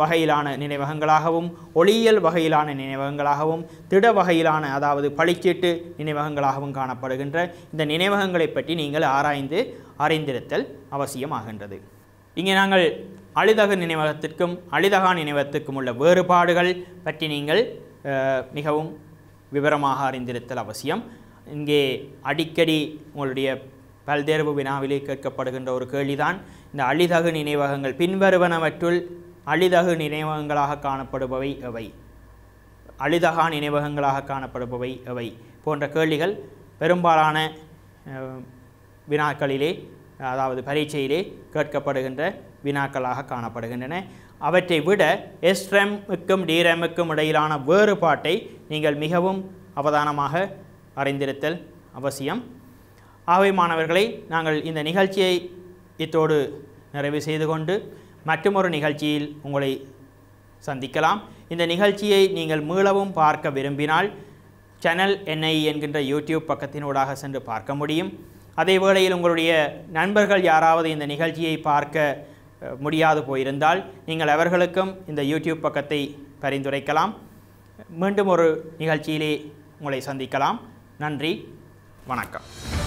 வகையிலான நினைவகங்களாகவும் ஒளியியல் வகையிலான நினைவகங்களாகவும் திட வகையிலான அதாவது பழிச்சீட்டு நினைவகங்களாகவும் காணப்படுகின்ற இந்த நினைவகங்களை பற்றி நீங்கள் ஆராய்ந்து அறிந்திருத்தல் அவசியமாகின்றது இங்கே நாங்கள் அழிதகு நினைவகத்திற்கும் அழிதகா நினைவகத்திற்கும் உள்ள வேறுபாடுகள் பற்றி நீங்கள் மிகவும் விவரமாக அறிந்திருத்தல் அவசியம் இங்கே அடிக்கடி உங்களுடைய பல்தேர்வு வினாவிலே கேட்கப்படுகின்ற ஒரு கேள்விதான் இந்த அழிதகு நினைவகங்கள் பின்வருவனவற்றுள் அழிதகு நினைவகங்களாக காணப்படுபவை எவை அழிதகா நினைவகங்களாக காணப்படுபவை எவை போன்ற கேள்விகள் பெரும்பாலான வினாக்களிலே அதாவது பரீட்சையிலே கேட்கப்படுகின்ற வினாக்களாக காணப்படுகின்றன அவற்றை விட எஸ்ரெம்முக்கும் டிரெம்முக்கும் இடையிலான வேறுபாட்டை நீங்கள் மிகவும் அவதானமாக அறிந்திருத்தல் அவசியம் ஆகவே மாணவர்களை நாங்கள் இந்த நிகழ்ச்சியை இத்தோடு நிறைவு செய்து கொண்டு மற்றுமொரு நிகழ்ச்சியில் உங்களை சந்திக்கலாம் இந்த நிகழ்ச்சியை நீங்கள் மீளவும் பார்க்க விரும்பினால் சேனல் என்ஐ e என்கின்ற யூடியூப் பக்கத்தினூடாக சென்று பார்க்க முடியும் அதே வேளையில் உங்களுடைய நண்பர்கள் யாராவது இந்த நிகழ்ச்சியை பார்க்க முடியாது போயிருந்தால் நீங்கள் அவர்களுக்கும் இந்த யூடியூப் பக்கத்தை பரிந்துரைக்கலாம் மீண்டும் ஒரு நிகழ்ச்சியிலே உங்களை சந்திக்கலாம் நன்றி வணக்கம்